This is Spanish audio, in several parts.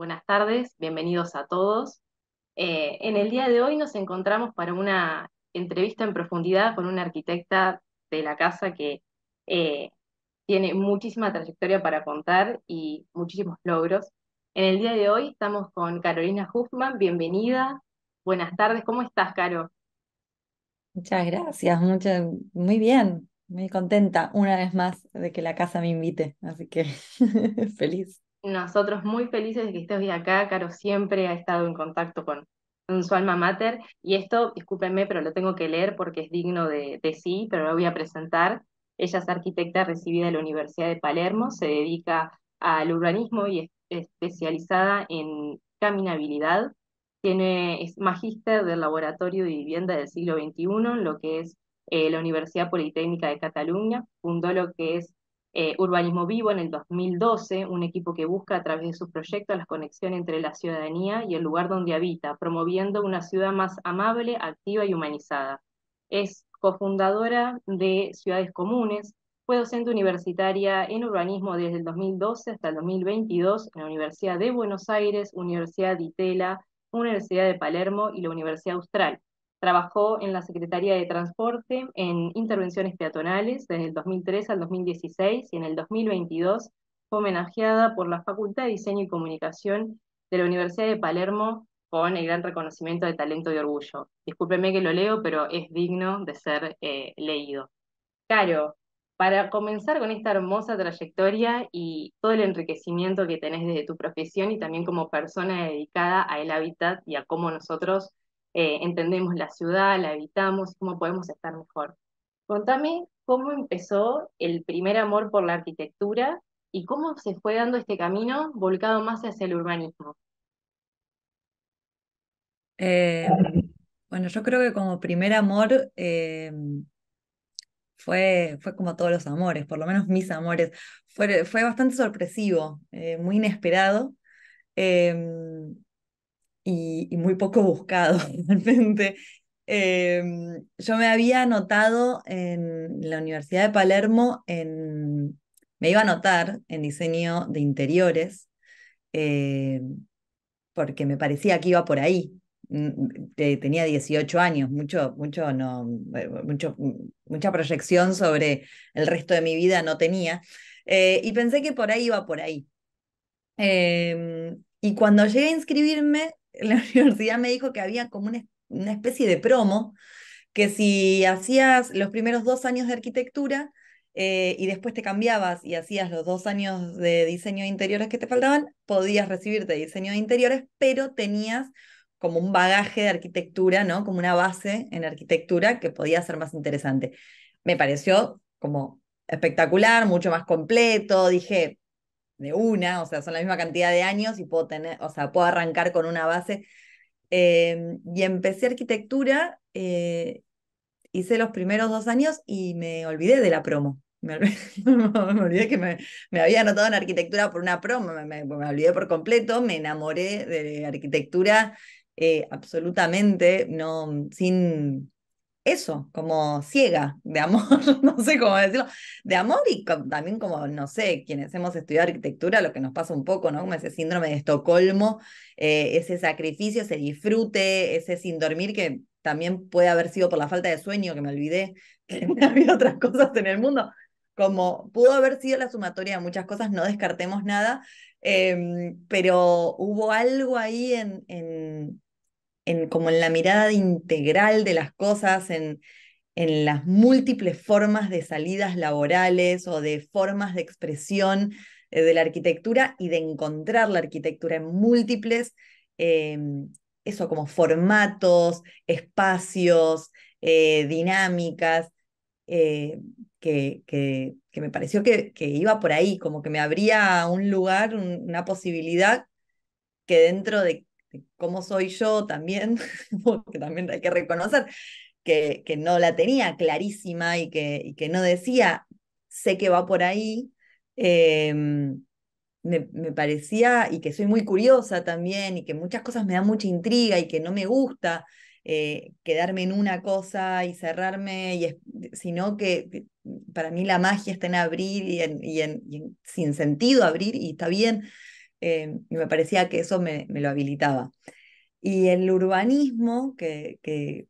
buenas tardes, bienvenidos a todos. Eh, en el día de hoy nos encontramos para una entrevista en profundidad con una arquitecta de la casa que eh, tiene muchísima trayectoria para contar y muchísimos logros. En el día de hoy estamos con Carolina Huffman, bienvenida. Buenas tardes, ¿cómo estás, Caro? Muchas gracias, muy bien, muy contenta una vez más de que la casa me invite, así que feliz. Nosotros muy felices de que estés hoy acá. Caro siempre ha estado en contacto con, su alma mater. Y esto, discúlpenme, pero lo tengo que leer porque es digno de, sí, pero lo voy a presentar. Ella es arquitecta recibida de la Universidad de Palermo, se dedica al urbanismo y es especializada en caminabilidad. Tiene, es magíster del Laboratorio de Vivienda del siglo XXI, lo que es eh, la Universidad Politécnica de Cataluña. Fundó lo que es eh, urbanismo Vivo en el 2012, un equipo que busca a través de sus proyectos la conexión entre la ciudadanía y el lugar donde habita, promoviendo una ciudad más amable, activa y humanizada. Es cofundadora de Ciudades Comunes, fue docente universitaria en urbanismo desde el 2012 hasta el 2022 en la Universidad de Buenos Aires, Universidad de Itela, Universidad de Palermo y la Universidad Austral. Trabajó en la Secretaría de Transporte en intervenciones peatonales desde el 2003 al 2016 y en el 2022 fue homenajeada por la Facultad de Diseño y Comunicación de la Universidad de Palermo con el gran reconocimiento de talento y orgullo. Discúlpeme que lo leo, pero es digno de ser eh, leído. Caro, para comenzar con esta hermosa trayectoria y todo el enriquecimiento que tenés desde tu profesión y también como persona dedicada al hábitat y a cómo nosotros eh, entendemos la ciudad, la habitamos, cómo podemos estar mejor. Contame cómo empezó el primer amor por la arquitectura y cómo se fue dando este camino volcado más hacia el urbanismo. Eh, bueno, yo creo que como primer amor eh, fue, fue como todos los amores, por lo menos mis amores. Fue, fue bastante sorpresivo, muy inesperado y, muy poco buscado realmente. Em, yo me había anotado en la Universidad de Palermo, en, me iba a anotar en diseño de interiores, em, porque me parecía que iba por ahí. Mm, tenía 18 años, mucho, mucho no, eh, mucho, mucha proyección sobre el resto de mi vida no tenía. Eh, y pensé que por ahí iba por ahí. Em, y cuando llegué a inscribirme, la universidad me dijo que había como una, especie de promo, que si hacías los primeros dos años de arquitectura eh, y después te cambiabas y hacías los dos años de diseño de interiores que te faltaban, podías recibirte diseño de interiores, pero tenías como un bagaje de arquitectura, ¿no? Como una base en arquitectura que podía ser más interesante. Me pareció como espectacular, mucho más completo. Dije, de una, o sea, son la misma cantidad de años y puedo tener, o sea, puedo arrancar con una base. Eh, y empecé arquitectura, eh, hice los primeros dos años y me olvidé de la promo. Me olvidé, que me, había anotado en arquitectura por una promo, me, me olvidé por completo, me enamoré de arquitectura eh, absolutamente, no, sin, eso, como ciega de amor, no sé cómo decirlo, de amor y también como, no sé, quienes hemos estudiado arquitectura, lo que nos pasa un poco, ¿no? Como ese síndrome de Estocolmo, eh, ese sacrificio, ese disfrute, ese sin dormir que también puede haber sido por la falta de sueño, que me olvidé que había otras cosas en el mundo, como pudo haber sido la sumatoria de muchas cosas, no descartemos nada, em, pero hubo algo ahí en como en la mirada integral de las cosas, en, en las múltiples formas de salidas laborales o de formas de expresión eh, de la arquitectura y de encontrar la arquitectura en múltiples, eh, eso como formatos, espacios, eh, dinámicas, que, que, me pareció que, que, iba por ahí, como que me abría un lugar, una posibilidad que dentro de este, cómo soy yo también, porque también hay que reconocer que, que no la tenía clarísima y que, que no decía, sé que va por ahí. Eh, me, parecía y que soy muy curiosa también y que muchas cosas me dan mucha intriga y que no me gusta eh, quedarme en una cosa y cerrarme, sino que para mí la magia está en abrir y y en sin sentido abrir y está bien eh, y me parecía que eso me, lo habilitaba. Y el urbanismo, que, que,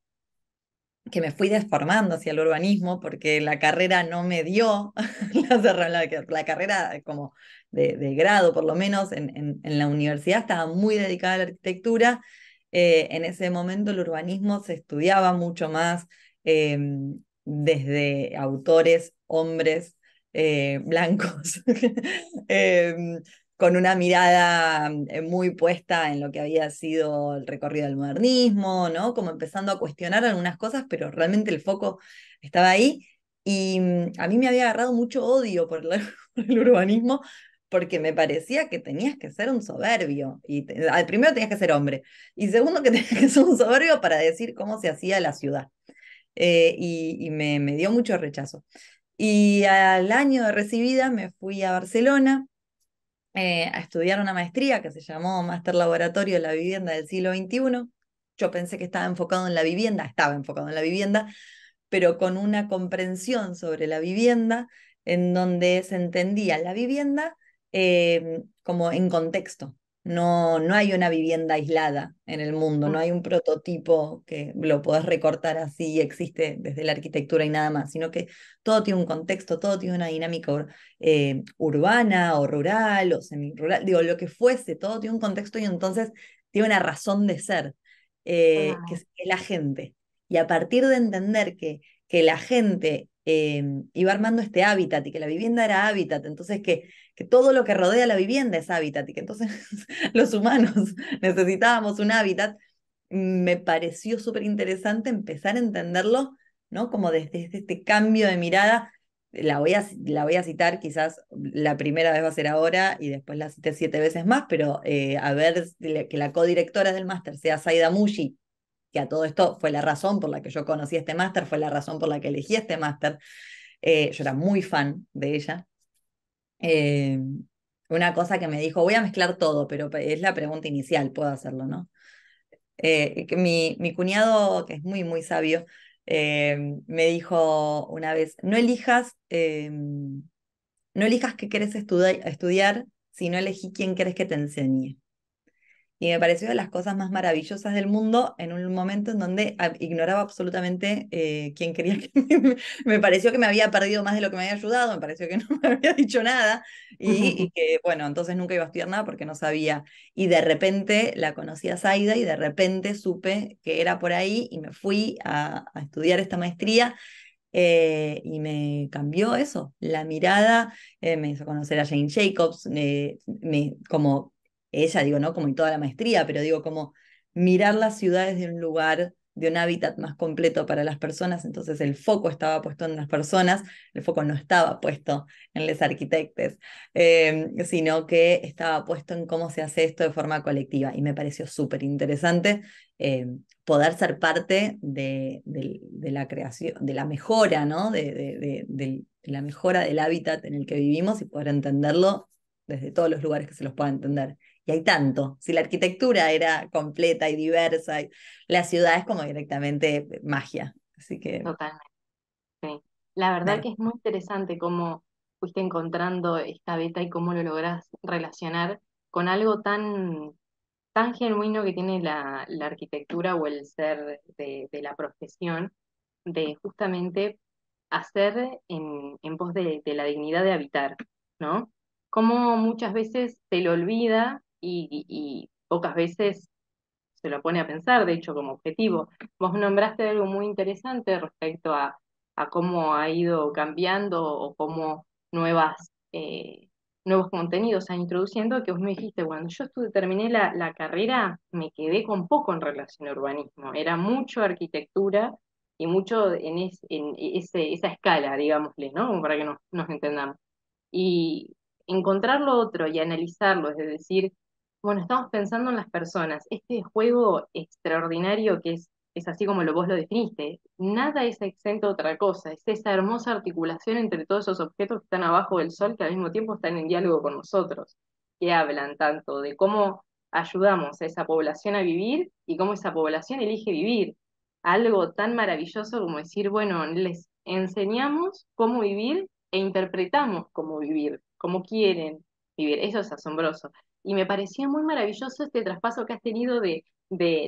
me fui desformando hacia el urbanismo porque la carrera no me dio, la, carrera como de, grado por lo menos en, en, la universidad estaba muy dedicada a la arquitectura, eh, en ese momento el urbanismo se estudiaba mucho más eh, desde autores, hombres, blancos, con una mirada eh, muy puesta en lo que había sido el recorrido del modernismo, ¿no? Como empezando a cuestionar algunas cosas, pero realmente el foco estaba ahí. Y mm, a mí me había agarrado mucho odio por el, urbanismo, porque me parecía que tenías que ser un soberbio. Y ah, primero tenías que ser hombre, y segundo que tenías que ser un soberbio para decir cómo se hacía la ciudad. Eh, y, me, me dio mucho rechazo. Y al año de recibida me fui a Barcelona, eh, a estudiar una maestría que se llamó Master Laboratorio de la Vivienda del siglo XXI. Yo pensé que estaba enfocado en la vivienda, estaba enfocado en la vivienda, pero con una comprensión sobre la vivienda en donde se entendía la vivienda eh, como en contexto, no, no hay una vivienda aislada en el mundo, no mm. hay un prototipo que lo podés recortar así, existe desde la arquitectura y nada más, sino que todo tiene un contexto, todo tiene una dinámica eh, urbana o rural o semirural, digo, lo que fuese, todo tiene un contexto y entonces tiene una razón de ser, eh, que es la gente. Y a partir de entender que, que la gente Em, iba armando este hábitat y que la vivienda era hábitat, entonces que, que todo lo que rodea la vivienda es hábitat y que entonces los humanos necesitábamos un hábitat, me pareció súper interesante empezar a entenderlo, ¿no? Como desde, este cambio de mirada, la voy, a, la voy a citar quizás la primera vez va a ser ahora y después la cité siete veces más, pero eh, a ver que la codirectora del máster sea Saida Mushi, que a todo esto fue la razón por la que yo conocí este máster, fue la razón por la que elegí este máster. Eh, yo era muy fan de ella. Eh, una cosa que me dijo, voy a mezclar todo, pero es la pregunta inicial, puedo hacerlo, ¿no? Eh, mi, mi, cuñado, que es muy, muy sabio, me dijo una vez, no elijas, no elijas qué querés estudiar si no elegí quién quieres que te enseñe y me pareció de las cosas más maravillosas del mundo en un momento en donde ignoraba absolutamente eh, quién quería que me, pareció que me había perdido más de lo que me había ayudado, me pareció que no me había dicho nada y, que bueno, entonces nunca iba a estudiar nada porque no sabía y de repente la conocí a Zaida y de repente supe que era por ahí y me fui a, estudiar esta maestría eh, y me cambió eso, la mirada, eh, me hizo conocer a Jane Jacobs, me, como ella, digo, no como en toda la maestría, pero digo, como mirar las ciudades de un lugar, de un hábitat más completo para las personas, entonces el foco estaba puesto en las personas, el foco no estaba puesto en los arquitectos, eh, sino que estaba puesto en cómo se hace esto de forma colectiva. Y me pareció súper interesante eh, poder ser parte de, la creación, de la mejora, ¿no? De, de la mejora del hábitat en el que vivimos y poder entenderlo desde todos los lugares que se los pueda entender. Y hay tanto. Si la arquitectura era completa y diversa, la ciudad es como directamente magia. Así que. Totalmente. Sí. La verdad que es muy interesante cómo fuiste encontrando esta beta y cómo lo logras relacionar con algo tan, tan genuino que tiene la, la arquitectura o el ser de, la profesión, de justamente hacer en, en pos de, la dignidad de habitar, ¿no? Como muchas veces se le olvida y, pocas veces se lo pone a pensar, de hecho, como objetivo. Vos nombraste algo muy interesante respecto a, a cómo ha ido cambiando o cómo nuevas, eh, nuevos contenidos se han introduciendo, que vos me dijiste, cuando yo estuve, terminé la, la, carrera, me quedé con poco en relación a urbanismo, era mucho arquitectura y mucho en, en ese, esa escala, digámosle, ¿no? para que nos, nos entendamos. Y encontrar lo otro y analizarlo, es decir, bueno, estamos pensando en las personas. Este juego extraordinario que es, es así como lo, vos lo definiste, nada es exento a otra cosa, es esa hermosa articulación entre todos esos objetos que están abajo del sol que al mismo tiempo están en diálogo con nosotros, que hablan tanto de cómo ayudamos a esa población a vivir y cómo esa población elige vivir. Algo tan maravilloso como decir, bueno, les enseñamos cómo vivir e interpretamos cómo vivir, cómo quieren vivir. Eso es asombroso y me parecía muy maravilloso este traspaso que has tenido de,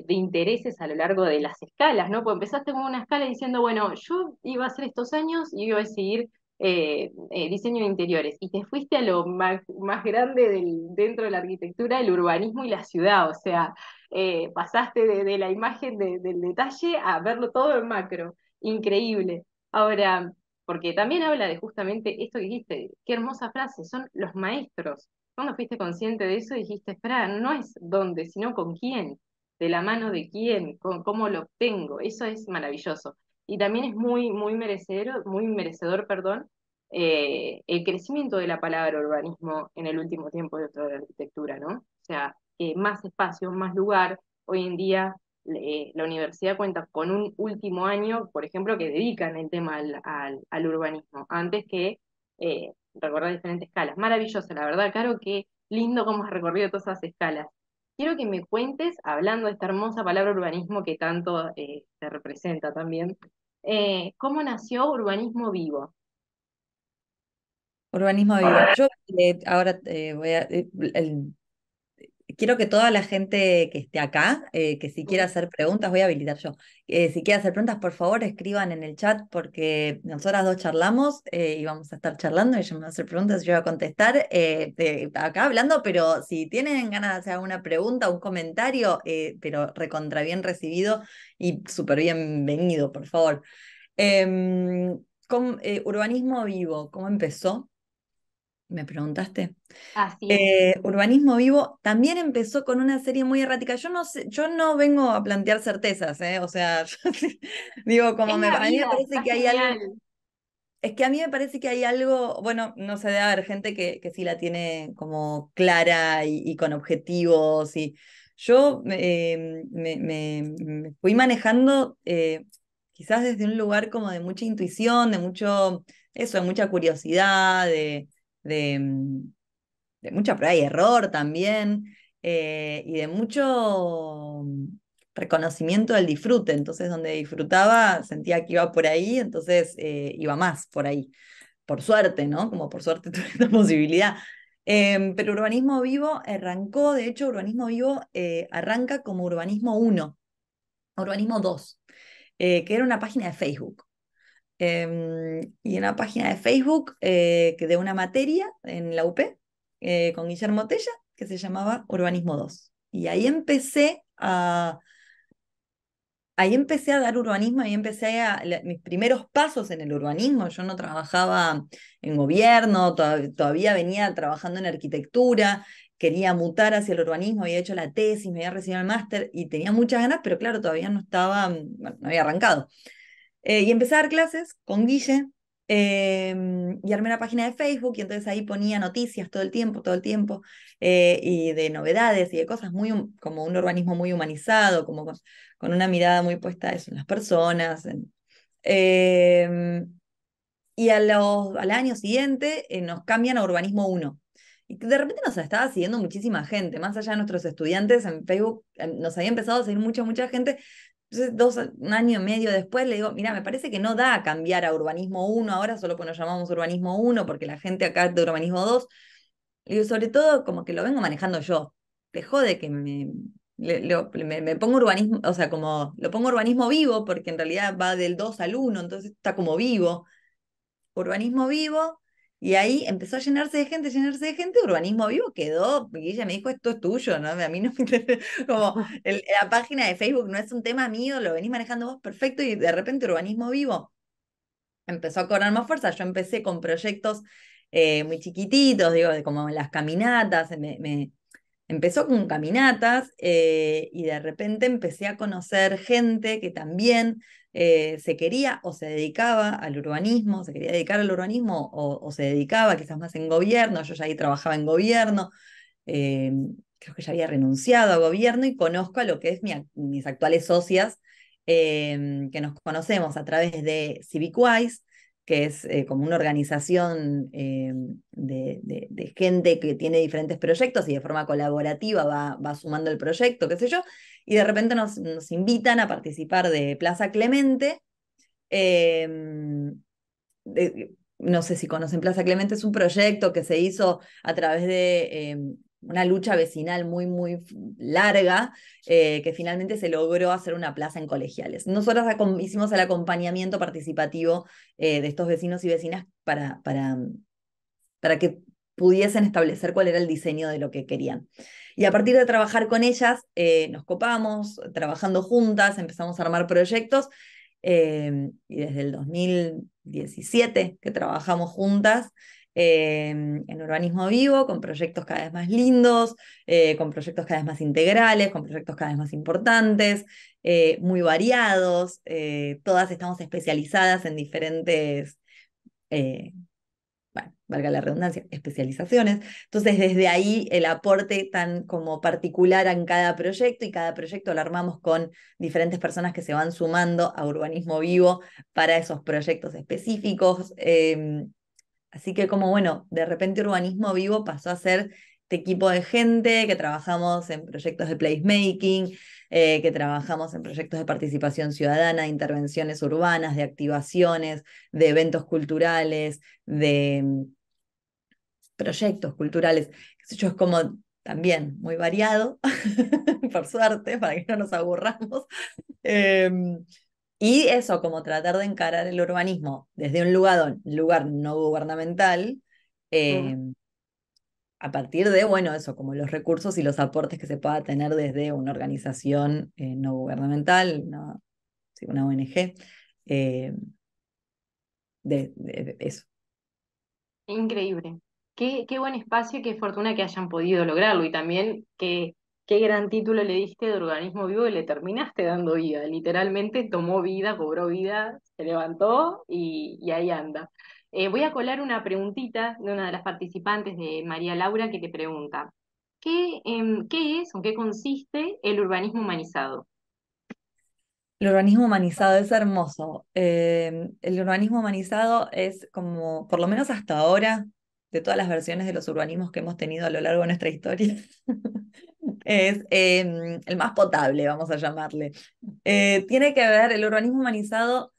intereses a lo largo de las escalas, ¿no? Pues empezaste con una escala diciendo, bueno, yo iba a hacer estos años y iba a seguir eh, eh, diseño de interiores, y te fuiste a lo más, grande del, dentro de la arquitectura, el urbanismo y la ciudad, o sea, eh, pasaste de, de, la imagen del detalle a verlo todo en macro, increíble. Ahora, porque también habla de justamente esto que dijiste, qué hermosa frase, son los maestros, cuando fuiste consciente de eso dijiste, espera, no es dónde, sino con quién, de la mano de quién, con, cómo lo obtengo. Eso es maravilloso. Y también es muy, muy merecedor, muy merecedor, perdón, eh, el crecimiento de la palabra urbanismo en el último tiempo de la arquitectura, ¿no? O sea, más espacio, más lugar. Hoy en día la universidad cuenta con un último año, por ejemplo, que dedican el tema al urbanismo, antes que eh, recordar diferentes escalas. Maravilloso, la verdad, Caro, qué lindo cómo has recorrido todas esas escalas. Quiero que me cuentes, hablando de esta hermosa palabra urbanismo que tanto eh, te representa también, eh, ¿cómo nació Urbanismo Vivo? Urbanismo Vivo. Yo eh, ahora voy a, el, quiero que toda la gente que esté acá, eh, que si quiera hacer preguntas, voy a habilitar yo, eh, si quiere hacer preguntas, por favor escriban en el chat porque nosotras dos charlamos eh, y vamos a estar charlando y yo me voy a hacer preguntas, yo voy a contestar acá hablando, pero si tienen ganas de hacer alguna pregunta, un comentario, pero recontra bien recibido y súper bienvenido, por favor. Em, urbanismo vivo, ¿cómo empezó? me preguntaste. Eh, Urbanismo Vivo también empezó con una serie muy errática. Yo no sé, yo no vengo a plantear certezas, ¿eh? o sea, digo, como me, a mí me parece que hay algo. Es que a mí me parece que hay algo, bueno, no sé, debe haber gente que, que sí la tiene como clara y, con objetivos. Y yo me, em, fui manejando eh, quizás desde un lugar como de mucha intuición, de mucho, eso, de mucha curiosidad, de, Mm, de, mucha prueba y error también, eh, y de mucho mm, reconocimiento del disfrute. Entonces, donde disfrutaba, sentía que iba por ahí, entonces eh, iba más por ahí. Por suerte, ¿no? Como por suerte tuve esta posibilidad. Em, pero Urbanismo Vivo arrancó, de hecho, Urbanismo Vivo eh, arranca como Urbanismo 1, Urbanismo 2, que era una página de Facebook. Em, y en una página de Facebook eh, que de una materia en la UP eh, con Guillermo Tella que se llamaba Urbanismo 2. Y ahí empecé a... Ahí empecé a dar urbanismo, ahí empecé a mis primeros pasos en el urbanismo. Yo no trabajaba en gobierno, todavía venía trabajando en arquitectura, quería mutar hacia el urbanismo, había hecho la tesis, me había recibido el máster y tenía muchas ganas, pero claro, todavía no estaba, mm, no había arrancado. Eh, y empecé a dar clases con Guille em, y armé una página de Facebook y entonces ahí ponía noticias todo el tiempo, todo el tiempo, eh, y de novedades y de cosas, muy como un urbanismo muy humanizado, como con, una mirada muy puesta eso, en las personas. Em, y a los, al año siguiente eh, nos cambian a Urbanismo 1. Y de repente nos estaba siguiendo muchísima gente, más allá de nuestros estudiantes en Facebook, em, nos había empezado a seguir mucha, mucha gente entonces, dos, un año y medio después le digo, mira, me parece que no da a cambiar a urbanismo 1 ahora, solo porque nos llamamos urbanismo 1, porque la gente acá es de urbanismo 2. Y sobre todo como que lo vengo manejando yo. Te jode que me, me, me, pongo urbanismo, o sea, como lo pongo urbanismo vivo, porque en realidad va del 2 al 1, entonces está como vivo. Urbanismo vivo, y ahí empezó a llenarse de gente, llenarse de gente, Urbanismo Vivo quedó, y ella me dijo, esto es tuyo, ¿no? A mí no como la página de Facebook no es un tema mío, lo venís manejando vos perfecto y de repente Urbanismo Vivo empezó a cobrar más fuerza. Yo empecé con proyectos eh, muy chiquititos, digo, de como las caminatas, me, empezó con caminatas eh, y de repente empecé a conocer gente que también eh, se quería o se dedicaba al urbanismo, se quería dedicar al urbanismo o, se dedicaba quizás más en gobierno, yo ya ahí trabajaba en gobierno, eh, creo que ya había renunciado a gobierno y conozco a lo que es mis actuales socias, eh, que nos conocemos a través de CivicWise, que es como una organización de, gente que tiene diferentes proyectos y de forma colaborativa va, sumando el proyecto, qué sé yo, y de repente nos, invitan a participar de Plaza Clemente. Em, no sé si conocen Plaza Clemente, es un proyecto que se hizo a través de em, una lucha vecinal muy, muy larga, eh, que finalmente se logró hacer una plaza en colegiales. Nosotros hicimos el acompañamiento participativo eh, de estos vecinos y vecinas para, para, para que pudiesen establecer cuál era el diseño de lo que querían. Y a partir de trabajar con ellas, eh, nos copamos, trabajando juntas, empezamos a armar proyectos. Eh, y desde el 2017 que trabajamos juntas eh, en urbanismo vivo, con proyectos cada vez más lindos, con proyectos cada vez más integrales, con proyectos cada vez más importantes, muy variados. todas estamos especializadas en diferentes valga la redundancia, especializaciones. Entonces, desde ahí el aporte tan como particular en cada proyecto y cada proyecto lo armamos con diferentes personas que se van sumando a urbanismo vivo para esos proyectos específicos. Em, así que como bueno, de repente urbanismo vivo pasó a ser este equipo de gente que trabajamos en proyectos de placemaking, eh, que trabajamos en proyectos de participación ciudadana, de intervenciones urbanas, de activaciones, de eventos culturales, de mm, proyectos culturales. eso es como también muy variado, por suerte, para que no nos aburramos. Em, y eso, como tratar de encarar el urbanismo desde un lugar, lugar no gubernamental, em, a partir de, bueno, eso, como los recursos y los aportes que se pueda tener desde una organización eh, no gubernamental, una, una ONG, eh, de, eso. Increíble. Qué, buen espacio y qué fortuna que hayan podido lograrlo. Y también qué, qué gran título le diste de organismo vivo y le terminaste dando vida. Literalmente tomó vida, cobró vida, se levantó y, y ahí anda. Eh, voy a colar una preguntita de una de las participantes de María Laura que te pregunta, ¿qué, em, ¿qué es o qué consiste el urbanismo humanizado? El urbanismo humanizado es hermoso. Eh, el urbanismo humanizado es como, por lo menos hasta ahora, de todas las versiones de los urbanismos que hemos tenido a lo largo de nuestra historia, es em, el más potable, vamos a llamarle. Eh, tiene que ver, el urbanismo humanizado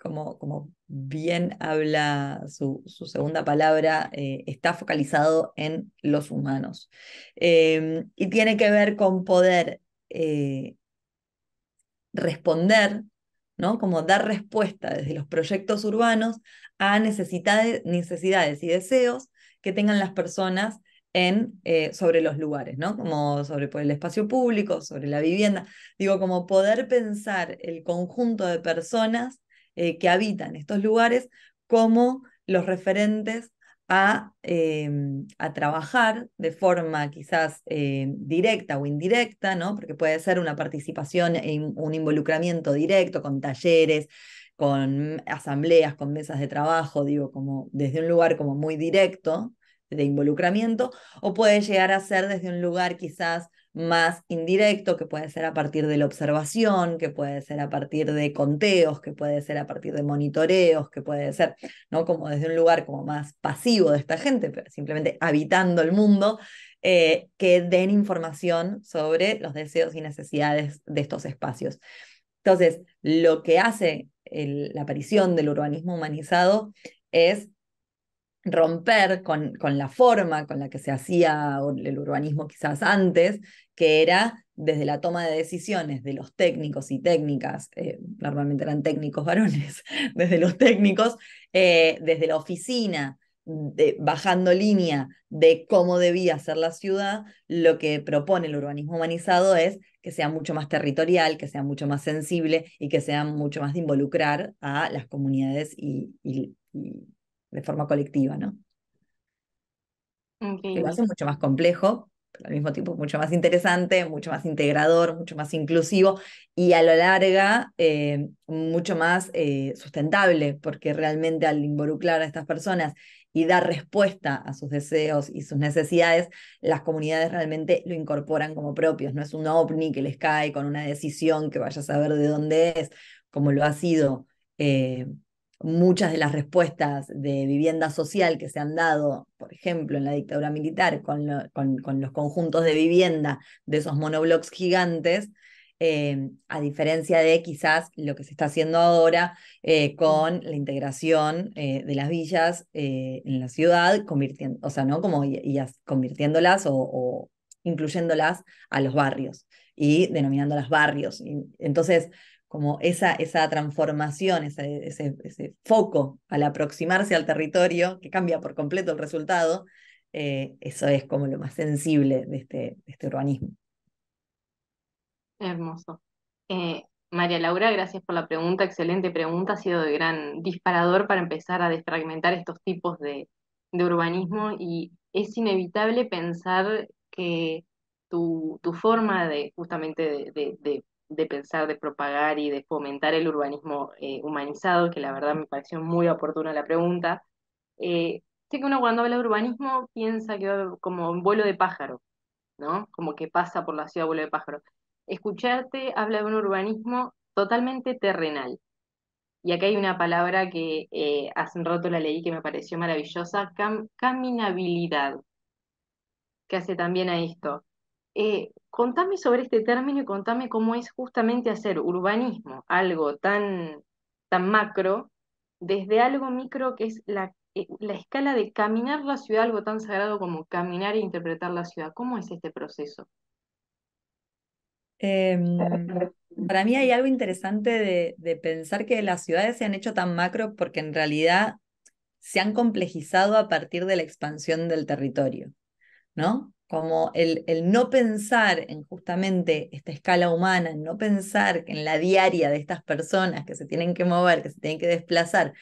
como, bien habla su, segunda palabra, eh, está focalizado en los humanos. Eh, y tiene que ver con poder eh, responder, ¿no? Como dar respuesta desde los proyectos urbanos a necesidades, necesidades y deseos que tengan las personas en, sobre los lugares, ¿no? Como sobre el espacio público, sobre la vivienda. Digo, como poder pensar el conjunto de personas eh, que habitan estos lugares como los referentes a, em, trabajar de forma quizás eh, directa o indirecta, ¿no? porque puede ser una participación en un involucramiento directo con talleres, con asambleas, con mesas de trabajo, digo, como desde un lugar como muy directo de involucramiento, o puede llegar a ser desde un lugar quizás más indirecto, que puede ser a partir de la observación, que puede ser a partir de conteos, que puede ser a partir de monitoreos, que puede ser, ¿no? Como desde un lugar como más pasivo de esta gente, simplemente habitando el mundo, eh, que den información sobre los deseos y necesidades de estos espacios. Entonces, lo que hace la aparición del urbanismo humanizado es romper con, con, la forma con la que se hacía el urbanismo quizás antes, que era desde la toma de decisiones de los técnicos y técnicas, eh, normalmente eran técnicos varones, desde los técnicos, eh, desde la oficina, bajando línea de cómo debía ser la ciudad, lo que propone el urbanismo humanizado es que sea mucho más territorial, que sea mucho más sensible y que sea mucho más de involucrar a las comunidades y de forma colectiva, ¿no? Que lo hace mucho más complejo, pero al mismo tiempo mucho más interesante, mucho más integrador, mucho más inclusivo y a lo larga eh, mucho más eh, sustentable, porque realmente al involucrar a estas personas y dar respuesta a sus deseos y sus necesidades, las comunidades realmente lo incorporan como propios, no es un ovni que les cae con una decisión que vaya a saber de dónde es, como lo ha sido eh, muchas de las respuestas de vivienda social que se han dado, por ejemplo, en la dictadura militar, con, los conjuntos de vivienda de esos monoblocks gigantes, eh, a diferencia de quizás lo que se está haciendo ahora eh, con la integración eh, de las villas en la ciudad, convirtiendo, o sea, ¿no? Como convirtiéndolas o, incluyéndolas a los barrios y denominándolas barrios. entonces, como esa, esa transformación, ese, foco al aproximarse al territorio, que cambia por completo el resultado, eh, eso es como lo más sensible de este, este urbanismo. Hermoso. Eh, María Laura, gracias por la pregunta, excelente pregunta, ha sido de gran disparador para empezar a desfragmentar estos tipos de, urbanismo y es inevitable pensar que tu, tu forma de justamente de de pensar, de propagar y de fomentar el urbanismo eh, humanizado, que la verdad me pareció muy oportuna la pregunta. Eh, sé que uno cuando habla de urbanismo piensa que va como un vuelo de pájaro, ¿no? Como que pasa por la ciudad vuelo de pájaro. Escucharte habla de un urbanismo totalmente terrenal. Y acá hay una palabra que has eh, hace un rato la leí que me pareció maravillosa, caminabilidad, que hace también a esto. Eh, contame sobre este término y contame cómo es justamente hacer urbanismo, algo tan, tan macro, desde algo micro que es la, eh, la escala de caminar la ciudad, algo tan sagrado como caminar e interpretar la ciudad. ¿Cómo es este proceso? Em, para mí hay algo interesante de, de pensar que las ciudades se han hecho tan macro porque en realidad se han complejizado a partir de la expansión del territorio, ¿no? como el, el, no pensar en justamente esta escala humana, en no pensar en la diaria de estas personas que se tienen que mover, que se tienen que desplazar,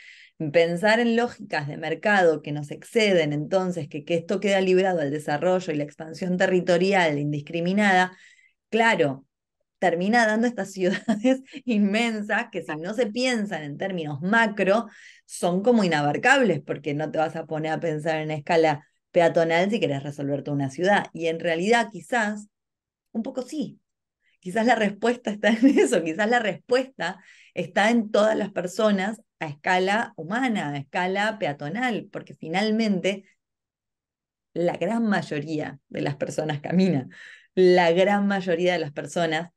pensar en lógicas de mercado que nos exceden, entonces que, que esto queda librado al desarrollo y la expansión territorial indiscriminada, claro, termina dando estas ciudades inmensas que si no se piensan en términos macro, son como inabarcables, porque no te vas a poner a pensar en escala peatonal si querés resolverte una ciudad. Y en realidad quizás, un poco sí, quizás la respuesta está en eso, quizás la respuesta está en todas las personas a escala humana, a escala peatonal, porque finalmente la gran mayoría de las personas camina, la gran mayoría de las personas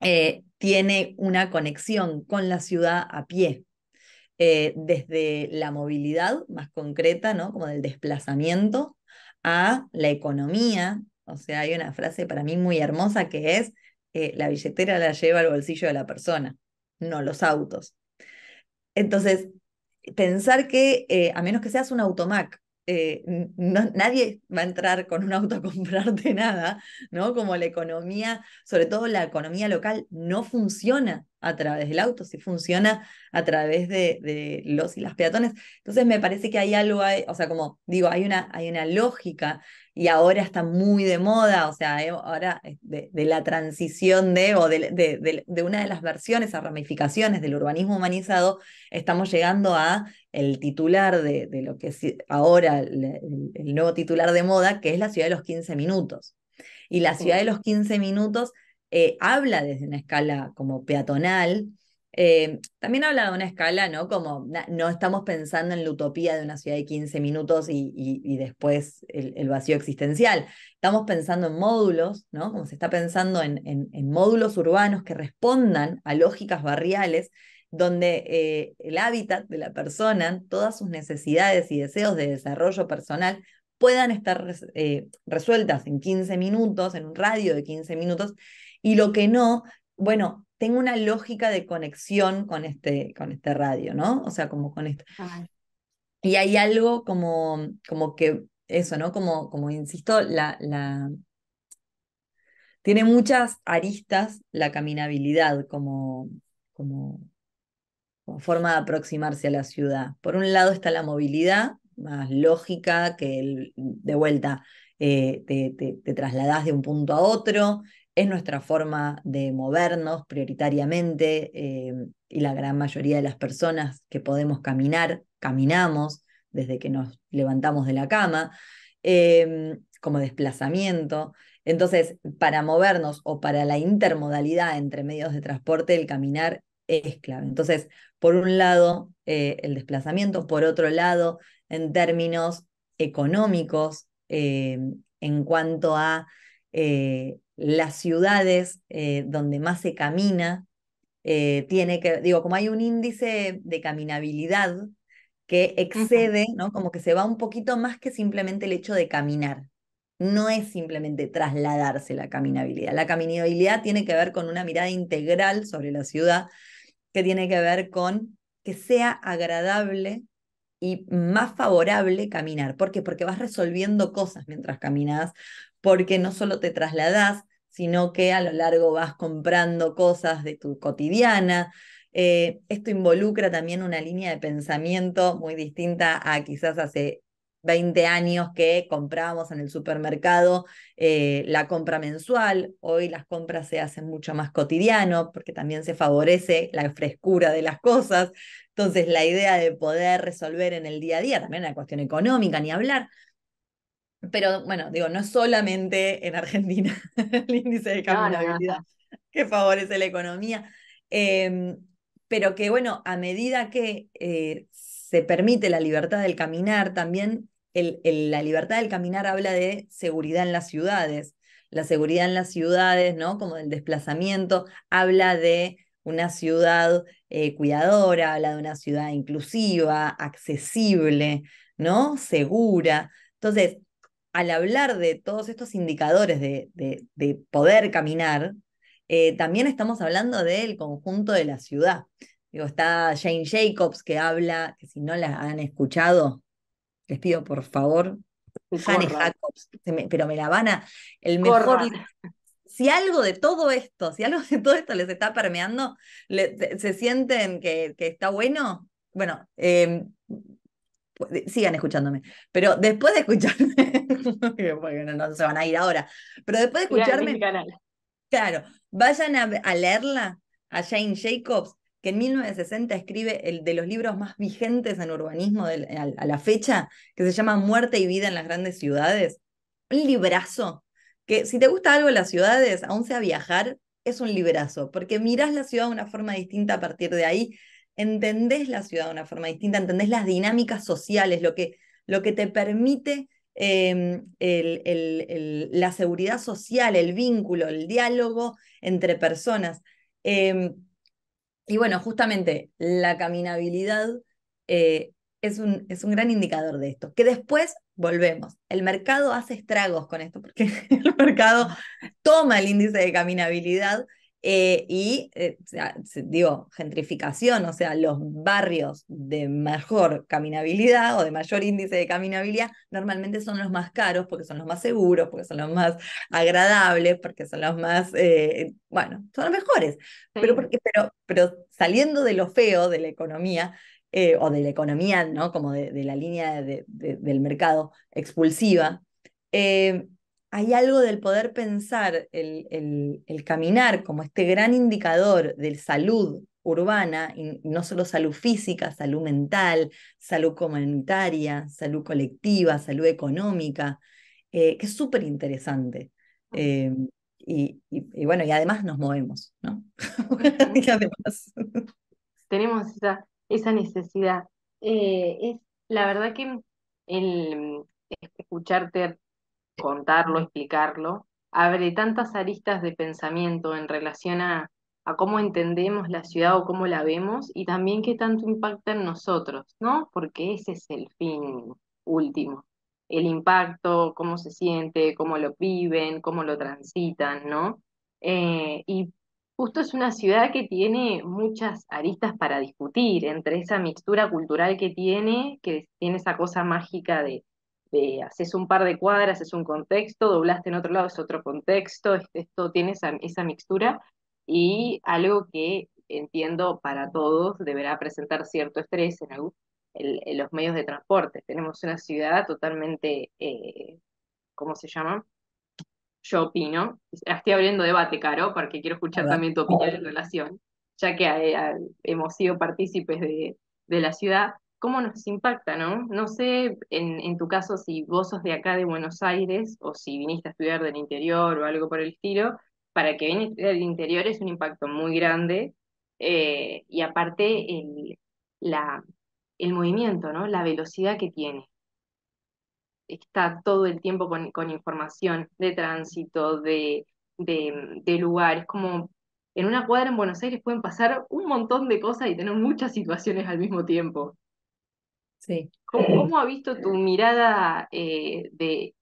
eh, tiene una conexión con la ciudad a pie. Eh, desde la movilidad más concreta, ¿no? Como del desplazamiento a la economía. O sea, hay una frase para mí muy hermosa que es, eh, la billetera la lleva al bolsillo de la persona, no los autos. Entonces, pensar que eh, a menos que seas un automac, nadie va a entrar con un auto a comprarte nada, ¿no? Como la economía, sobre todo la economía local, no funciona a través del auto, si funciona a través de, los y las peatones. Entonces me parece que hay algo, hay, o sea, como digo, hay una, hay una lógica y ahora está muy de moda, o sea, eh, ahora de, la transición de, o de, una de las versiones a ramificaciones del urbanismo humanizado, estamos llegando a el titular de, lo que es ahora el, el nuevo titular de moda, que es la ciudad de los 15 minutos. Y la ciudad de los 15 minutos eh, habla desde una escala como peatonal, eh, también habla de una escala, ¿no? Como no estamos pensando en la utopía de una ciudad de 15 minutos y, después el, vacío existencial. Estamos pensando en módulos, ¿no? Como se está pensando en, en, módulos urbanos que respondan a lógicas barriales donde eh, el hábitat de la persona, todas sus necesidades y deseos de desarrollo personal puedan estar resueltas en 15 minutos, en un radio de 15 minutos, y lo que no, bueno, tengo una lógica de conexión con este, con este radio, ¿no? O sea, como con esto. Y hay algo como, como que eso, ¿no? Como, como insisto, la, la... Tiene muchas aristas la caminabilidad como, como, forma de aproximarse a la ciudad. Por un lado está la movilidad, más lógica, que de vuelta eh, te, te, de un punto a otro, es nuestra forma de movernos prioritariamente eh, y la gran mayoría de las personas que podemos caminar, caminamos desde que nos levantamos de la cama, eh, como desplazamiento. Entonces, para movernos o para la intermodalidad entre medios de transporte, el caminar es clave. Entonces, por un lado, eh, el desplazamiento, por otro lado, en términos económicos, en cuanto a las ciudades eh, donde más se camina, eh, tiene que, digo, como hay un índice de caminabilidad que excede, ¿no? Como que se va un poquito más que simplemente el hecho de caminar. No es simplemente trasladarse la caminabilidad. La caminabilidad tiene que ver con una mirada integral sobre la ciudad, que tiene que ver con que sea agradable y más favorable caminar. ¿Por qué? Porque vas resolviendo cosas mientras caminas, porque no solo te trasladás, sino que a lo largo vas comprando cosas de tu cotidiana. Eh, esto involucra también una línea de pensamiento muy distinta a quizás hace 20 años que comprábamos en el supermercado eh, la compra mensual. Hoy las compras se hacen mucho más cotidiano porque también se favorece la frescura de las cosas. Entonces la idea de poder resolver en el día a día, también una cuestión económica, ni hablar, pero bueno, digo, no solamente en Argentina el índice de caminabilidad que favorece la economía, eh, pero que bueno, a medida que eh, se permite la libertad del caminar, también el, la libertad del caminar habla de seguridad en las ciudades, la seguridad en las ciudades, ¿no? Como del desplazamiento, habla de una ciudad eh, cuidadora, habla de una ciudad inclusiva, accesible, ¿no? Segura. Entonces, al hablar de todos estos indicadores de, poder caminar, eh, también estamos hablando del conjunto de la ciudad. Digo, está Jane Jacobs que habla, que si no la han escuchado, les pido por favor, Jane Jacobs, pero me la van a, el mejor... Si algo de todo esto, si algo de todo esto les está permeando, se sienten que, está bueno, bueno, em, sigan escuchándome, pero después de escucharme, porque no, se van a ir ahora, pero después de escucharme, claro, vayan a, leerla a Jane Jacobs, que en 1960 escribe el de los libros más vigentes en urbanismo a, la fecha, que se llama Muerte y Vida en las Grandes Ciudades. Un librazo, que si te gusta algo de las ciudades, aún sea viajar, es un librazo, porque miras la ciudad de una forma distinta a partir de ahí entendés la ciudad de una forma distinta, entendés las dinámicas sociales, lo que, lo que te permite em, la seguridad social, el vínculo, el diálogo entre personas. Em, y bueno, justamente la caminabilidad eh, es, un, es, un, gran indicador de esto, que después volvemos. El mercado hace estragos con esto, porque el mercado toma el índice de caminabilidad eh, y, eh, digo, gentrificación, o sea, los barrios de mejor caminabilidad o de mayor índice de caminabilidad normalmente son los más caros porque son los más seguros, porque son los más agradables, porque son los más, eh, bueno, son los mejores. Pero, pero, saliendo de lo feo de la economía, o de la economía, ¿no? Como de, la línea del mercado expulsiva, hay algo del poder pensar el, el, caminar como este gran indicador de salud urbana, y no solo salud física, salud mental, salud comunitaria, salud colectiva, salud económica, eh, que es súper interesante. Eh, y, bueno, y además nos movemos, ¿no? y además. Tenemos esa, esa necesidad. Eh, es la verdad que el escucharte contarlo, explicarlo, abre tantas aristas de pensamiento en relación a, cómo entendemos la ciudad o cómo la vemos y también qué tanto impacta en nosotros, ¿no? Porque ese es el fin último, el impacto, cómo se siente, cómo lo viven, cómo lo transitan, ¿no? Eh, y justo es una ciudad que tiene muchas aristas para discutir entre esa mixtura cultural que tiene, que tiene esa cosa mágica de este, haces un par de cuadras, es un contexto, doblaste en otro lado, es otro contexto, este, esto tiene esa, esa mixtura y algo que entiendo para todos deberá presentar cierto estrés en, en, los medios de transporte. Tenemos una ciudad totalmente, eh, ¿cómo se llama? Yo opino, estoy abriendo debate, Caro, porque quiero escuchar también tu opinión en relación, ya que eh, hemos sido partícipes de, de la ciudad, cómo nos impacta, ¿no? No sé en, tu caso si vos sos de acá de Buenos Aires o si viniste a estudiar del interior o algo por el estilo, para que venga del interior es un impacto muy grande eh, y aparte el, la, el movimiento, ¿no? La velocidad que tiene. Está todo el tiempo con, información de tránsito, de, de, de lugares, como en una cuadra en Buenos Aires pueden pasar un montón de cosas y tener muchas situaciones al mismo tiempo. Sí. ¿Cómo, ha visto tu mirada eh, de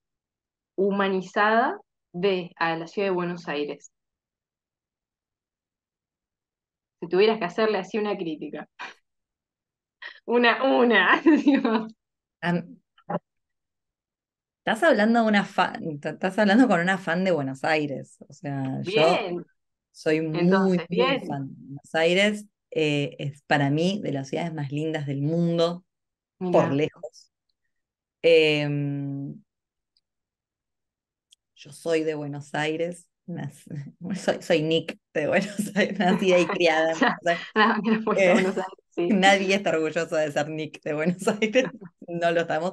humanizada de a la ciudad de Buenos Aires? Si tuvieras que hacerle así una crítica. Una, una. estás hablando una estás hablando con una fan de Buenos Aires. O sea, bien. yo soy muy, fan de Buenos Aires. Eh, es para mí de las ciudades más lindas del mundo por lejos. Em, yo soy de Buenos Aires, soy, Nick de Buenos Aires, nacida y criada. Nadie está orgulloso de ser Nick de Buenos Aires, no lo estamos.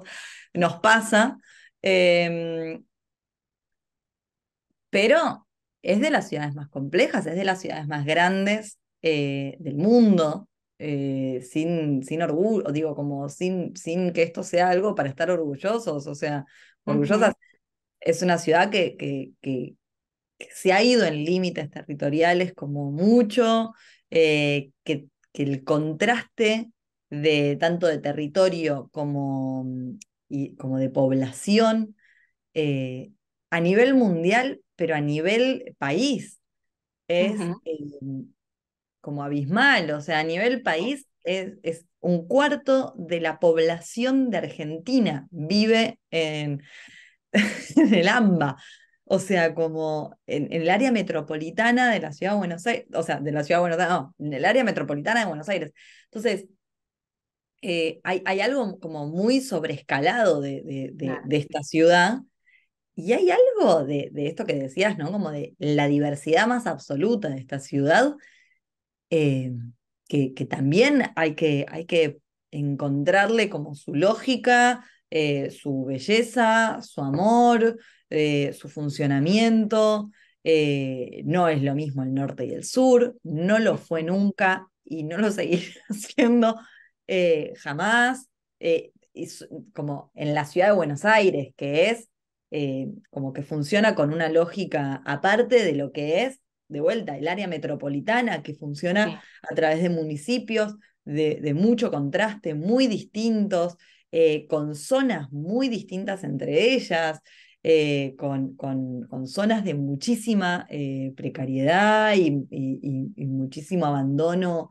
Nos pasa. Em, pero es de las ciudades más complejas, es de las ciudades más grandes eh, del mundo. Eh, sin, sin orgullo, digo, como sin, sin que esto sea algo para estar orgullosos, o sea, orgullosas. Es una ciudad que, que, se ha ido en límites territoriales como mucho, eh, que, que el contraste de tanto de territorio como, mm, y, como de población eh, a nivel mundial, pero a nivel país. Es, como abismal, o sea, a nivel país es, un cuarto de la población de Argentina vive en, el AMBA. O sea, como en, el área metropolitana de la ciudad de Buenos Aires, o sea, de la ciudad de Buenos Aires, no, en el área metropolitana de Buenos Aires. Entonces, eh, hay, algo como muy sobreescalado de, de, esta ciudad y hay algo de, esto que decías, ¿no? Como de la diversidad más absoluta de esta ciudad eh, que, también hay que, hay que encontrarle como su lógica, eh, su belleza, su amor, eh, su funcionamiento. no es lo mismo el norte y el sur, no lo fue nunca y no lo seguirá haciendo jamás. como en la ciudad de Buenos Aires, que es como que funciona con una lógica aparte de lo que es de vuelta, el área metropolitana que funciona a través de municipios de, mucho contraste, muy distintos, eh, con zonas muy distintas entre ellas, eh, con, con, zonas de muchísima eh, precariedad y, muchísimo abandono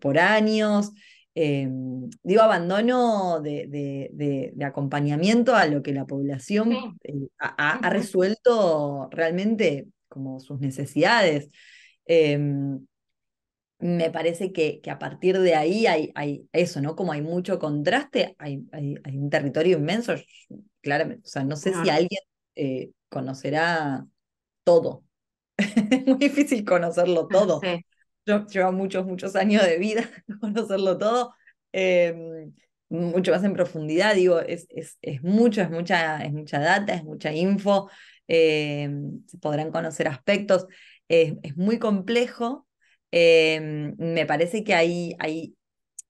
por, años. Em, digo abandono de, acompañamiento a lo que la población ha, resuelto realmente como sus necesidades. Em, me parece que, que, a partir de ahí hay, hay, eso, ¿no? Como hay mucho contraste, hay, un territorio inmenso, claramente, o sea, no sé si alguien eh, conocerá todo. es muy difícil conocerlo ah, todo. Yo llevo muchos, muchos años de vida conocerlo todo, em, mucho más en profundidad, digo, es, es, mucho, mucha, es mucha data, es mucha info, Em, podrán conocer aspectos. es muy complejo. Em, me parece que ahí,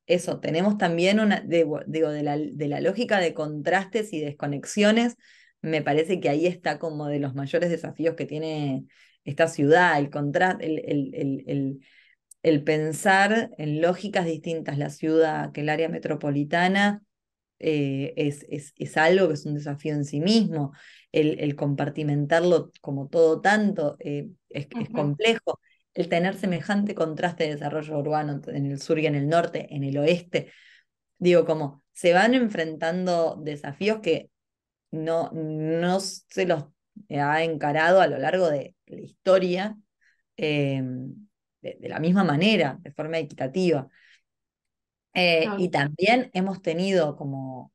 eso, tenemos también una, de, digo, de la, de la, lógica de contrastes y desconexiones, me parece que ahí está como de los mayores desafíos que tiene esta ciudad, el, el, pensar en lógicas distintas la ciudad que el área metropolitana. Eh, es, es, es, algo que es un desafío en sí mismo el, compartimentarlo como todo tanto eh, es, complejo. El tener semejante contraste de desarrollo urbano en el sur y en el norte, en el oeste, digo, como se van enfrentando desafíos que no, no se los ha encarado a lo largo de la historia eh, de, la misma manera, de forma equitativa. Eh, y también hemos tenido como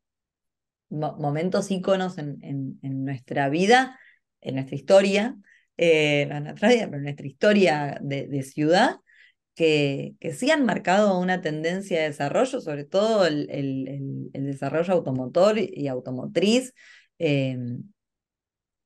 momentos íconos en, nuestra vida, en nuestra historia, eh, en nuestra historia de, ciudad, que, que, sí han marcado una tendencia de desarrollo, sobre todo el, desarrollo automotor y automotriz. Em,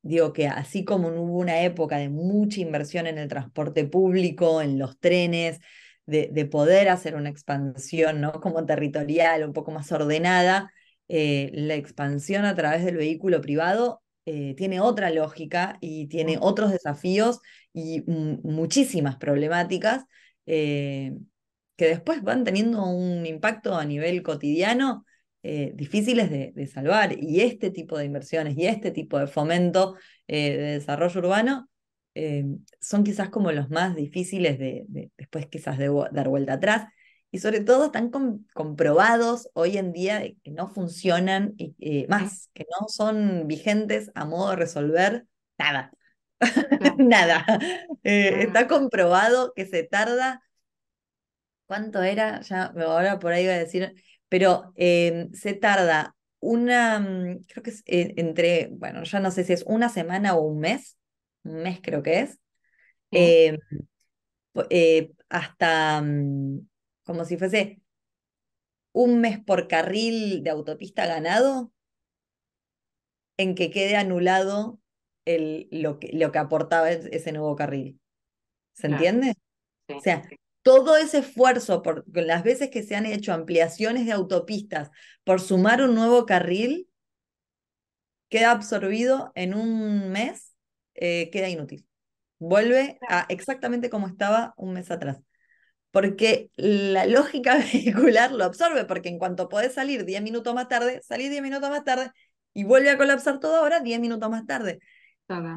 digo que así como hubo una época de mucha inversión en el transporte público, en los trenes, de, de poder hacer una expansión ¿no? como territorial, un poco más ordenada, eh, la expansión a través del vehículo privado eh, tiene otra lógica y tiene otros desafíos y muchísimas problemáticas eh, que después van teniendo un impacto a nivel cotidiano difíciles de, salvar. Y este tipo de inversiones y este tipo de fomento de desarrollo urbano son quizás como los más difíciles de después quizás de dar vuelta atrás y sobre todo están comprobados hoy en día que no funcionan eh, más, que no son vigentes a modo de resolver nada. nada. Eh, está comprobado que se tarda. ¿Cuánto era? Ya ahora por ahí iba a decir, pero em, se tarda una, mm, creo que es eh, entre, bueno, ya no sé si es una semana o un mes, un mes creo que es, em, hasta mm, como si fuese un mes por carril de autopista ganado en que quede anulado el, lo, que, lo que aportaba ese nuevo carril. ¿Se entiende? O sea, todo ese esfuerzo, por las veces que se han hecho ampliaciones de autopistas por sumar un nuevo carril, queda absorbido en un mes, eh, queda inútil. Vuelve a exactamente como estaba un mes atrás porque la lógica vehicular lo absorbe, porque en cuanto podés salir 10 minutos más tarde, salís 10 minutos más tarde y vuelve a colapsar todo ahora 10 minutos más tarde.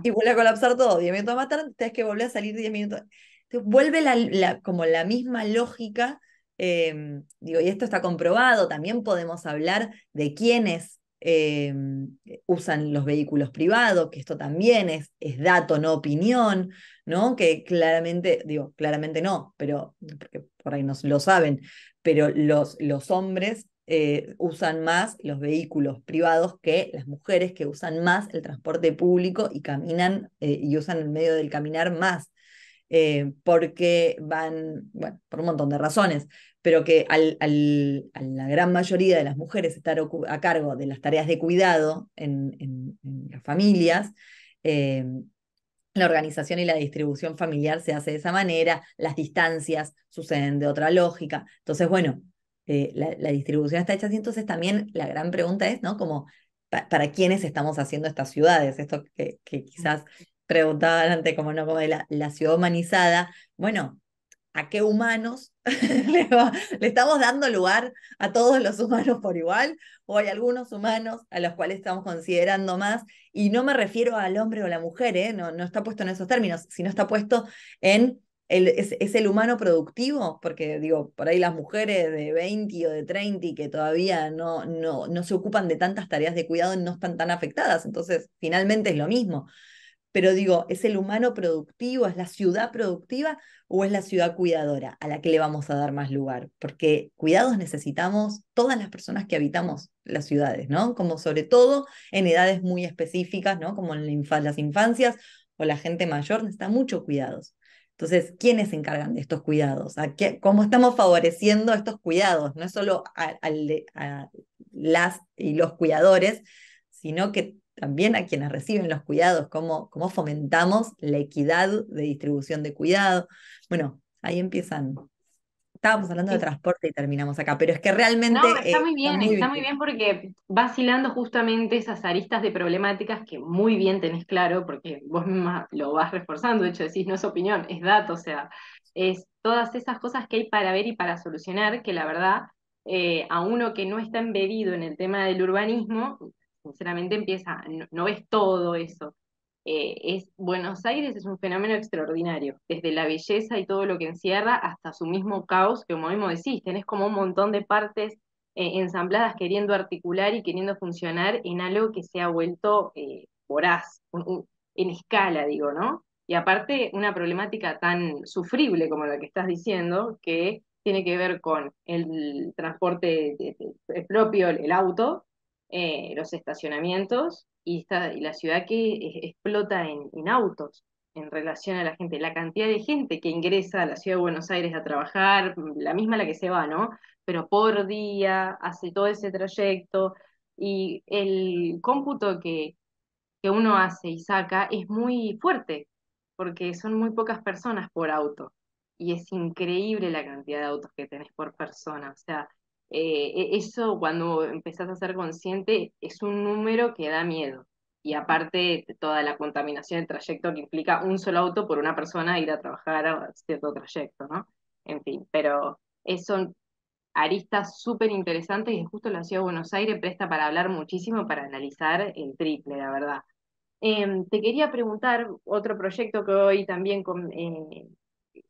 Y vuelve a colapsar todo 10 minutos más tarde, tenés que volver a salir 10 minutos. Entonces, vuelve la, como la misma lógica, em, digo, y esto está comprobado, también podemos hablar de quiénes Em, eh, usan los vehículos privados, que esto también es, es dato, no opinión, ¿no? Que claramente, digo, claramente no, pero porque por ahí no lo saben, pero los, los hombres eh, usan más los vehículos privados que las mujeres que usan más el transporte público y caminan eh, y usan el medio del caminar más. porque van, bueno, por un montón de razones, pero que al, a la gran mayoría de las mujeres estar a cargo de las tareas de cuidado en, las familias, eh, la organización y la distribución familiar se hace de esa manera, las distancias suceden de otra lógica. Entonces, bueno, eh, la, distribución está hecha así, entonces también la gran pregunta es, ¿no? Como, ¿para quiénes estamos haciendo estas ciudades? Esto que, quizás preguntaba antes, como no, como de la ciudad humanizada. Bueno, ¿a qué humanos ¿Le, estamos dando lugar a todos los humanos por igual? ¿O hay algunos humanos a los cuales estamos considerando más? Y no me refiero al hombre o la mujer, ¿eh? no, no está puesto en esos términos, sino está puesto en el, es, el humano productivo, porque digo, por ahí las mujeres de 20 o de 30 que todavía no, no, no se ocupan de tantas tareas de cuidado no están tan afectadas, entonces finalmente es lo mismo. Pero digo, ¿es el humano productivo, es la ciudad productiva o es la ciudad cuidadora a la que le vamos a dar más lugar? Porque cuidados necesitamos todas las personas que habitamos las ciudades, ¿no? Como sobre todo en edades muy específicas, ¿no? Como en las infancias o la gente mayor necesita mucho cuidados. Entonces, ¿quiénes se encargan de estos cuidados? ¿A qué, ¿Cómo estamos favoreciendo estos cuidados? No es solo a las y los cuidadores, sino que también a quienes reciben los cuidados, cómo, cómo fomentamos la equidad de distribución de cuidado. Bueno, ahí empiezan. Estábamos hablando de transporte y terminamos acá, pero es que realmente... No, está eh, muy bien, está muy, bien porque vacilando justamente esas aristas de problemáticas que muy bien tenés claro, porque vos misma lo vas reforzando, de hecho decís, no es opinión, es dato, o sea, es todas esas cosas que hay para ver y para solucionar, que la verdad eh, a uno que no está embedido en el tema del urbanismo, sinceramente empieza, no, ves todo eso. Eh, es, Buenos Aires es un fenómeno extraordinario, desde la belleza y todo lo que encierra hasta su mismo caos, que como mismo decís, tenés como un montón de partes eh, ensambladas queriendo articular y queriendo funcionar en algo que se ha vuelto eh, voraz, en escala, digo, ¿no? Y aparte, una problemática tan sufrible como la que estás diciendo, que tiene que ver con el transporte propio, el auto, eh, los estacionamientos y, la ciudad que explota en, autos en relación a la gente, la cantidad de gente que ingresa a la ciudad de Buenos Aires a trabajar, la misma la que se va, ¿no? Pero por día hace todo ese trayecto y el cómputo que, que uno hace y saca es muy fuerte, porque son muy pocas personas por auto y es increíble la cantidad de autos que tenés por persona, o sea, eh, e, eso cuando empezás a ser consciente es un número que da miedo. Y aparte toda la contaminación del trayecto que implica un solo auto por una persona ir a trabajar a cierto trayecto, ¿no? En fin, pero son aristas súper interesantes y justo la Ciudad de Buenos Aires presta para hablar muchísimo, para analizar el triple, la verdad. Em, te quería preguntar otro proyecto que hoy también, con, eh,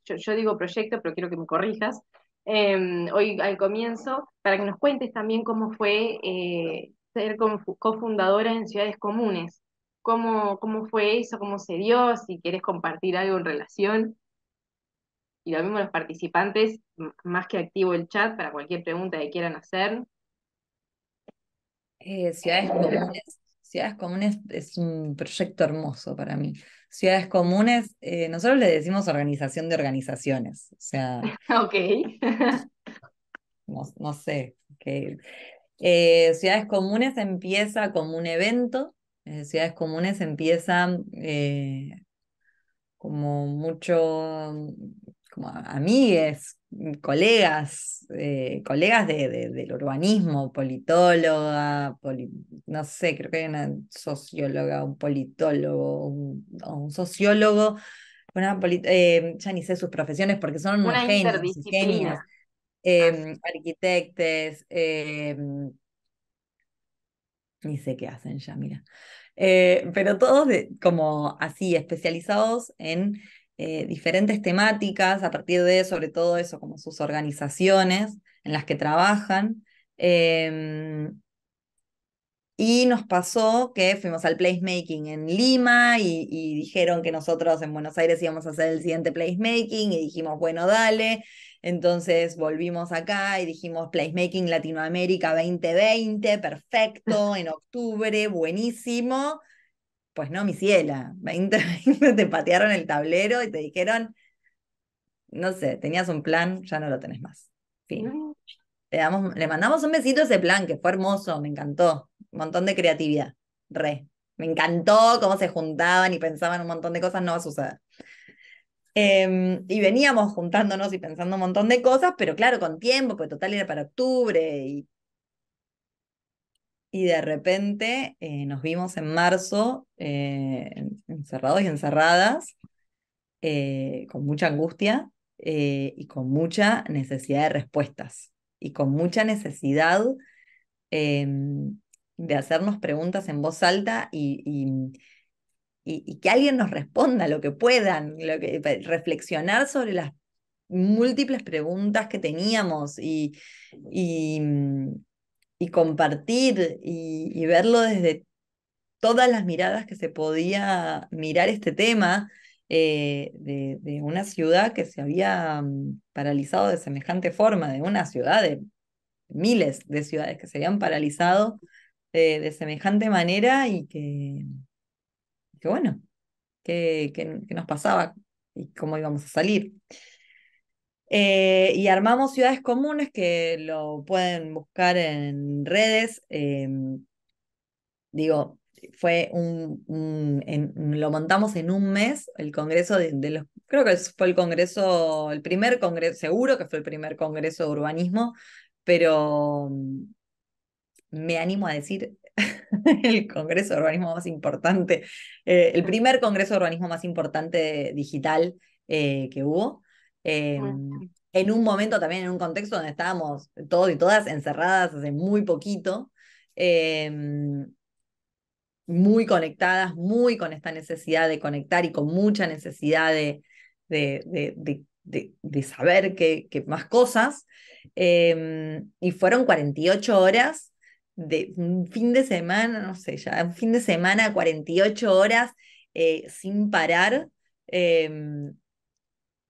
yo digo proyecto, pero quiero que me corrijas, Em, hoy al comienzo, para que nos cuentes también cómo fue eh, ser cofundadora en Ciudades Comunes. Cómo, ¿Cómo fue eso? ¿Cómo se dio? Si quieres compartir algo en relación. Y lo mismo los participantes, más que activo el chat para cualquier pregunta que quieran hacer. Eh, Ciudades Comunes Ciudades Comunes es un proyecto hermoso para mí. Ciudades Comunes, eh, nosotros le decimos organización de organizaciones. O sea. Ok. no, sé. Okay. Eh, Ciudades Comunes empieza como un evento. Eh, Ciudades Comunes empieza como mucho como amigues colegas, eh, colegas de, del urbanismo, politóloga, no sé, creo que hay una socióloga, un politólogo, un, un sociólogo, em, ya ni sé sus profesiones porque son unos genios, eh, arquitectes, em, ni sé qué hacen ya, mira. Eh, pero todos como así, especializados en eh, diferentes temáticas a partir de, sobre todo eso, como sus organizaciones en las que trabajan. Em, y nos pasó que fuimos al placemaking en Lima y, y, dijeron que nosotros en Buenos Aires íbamos a hacer el siguiente placemaking y dijimos, bueno, dale. Entonces volvimos acá y dijimos placemaking Latinoamérica 2020, perfecto, en octubre, buenísimo. Pues no, mi ciela, te patearon el tablero y te dijeron, no sé, tenías un plan, ya no lo tenés más. Le, damos, le mandamos un besito a ese plan, que fue hermoso, me encantó. Un montón de creatividad, re. Me encantó cómo se juntaban y pensaban un montón de cosas, no va a suceder. Em, y veníamos juntándonos y pensando un montón de cosas, pero claro, con tiempo, pues total era para octubre y y de repente eh, nos vimos en marzo eh, encerrados y encerradas, eh, con mucha angustia y con mucha necesidad de respuestas y con mucha necesidad em, de hacernos preguntas en voz alta y, y, que alguien nos responda lo que puedan, lo que, reflexionar sobre las múltiples preguntas que teníamos y, y compartir y, verlo desde todas las miradas que se podía mirar este tema eh, de, una ciudad que se había mm, paralizado de semejante forma, de una ciudad de miles de ciudades que se habían paralizado eh, de, semejante manera y que, que bueno, que, que, que nos pasaba y cómo íbamos a salir. Eh, y armamos ciudades comunes que lo pueden buscar en redes. Em, digo, fue un, lo montamos en un mes, el congreso de, los, creo que fue el congreso, el primer congreso, seguro que fue el primer congreso de urbanismo, pero mm, me animo a decir el congreso de urbanismo más importante, eh, el primer congreso de urbanismo más importante digital eh, que hubo. Ah, em, en un momento también, en un contexto donde estábamos todos y todas encerradas hace muy poquito, em, muy conectadas, muy con esta necesidad de conectar y con mucha necesidad de, de, de, saber qué más cosas. Em, y fueron 48 horas de un fin de semana, no sé, ya un fin de semana, 48 horas eh, sin parar.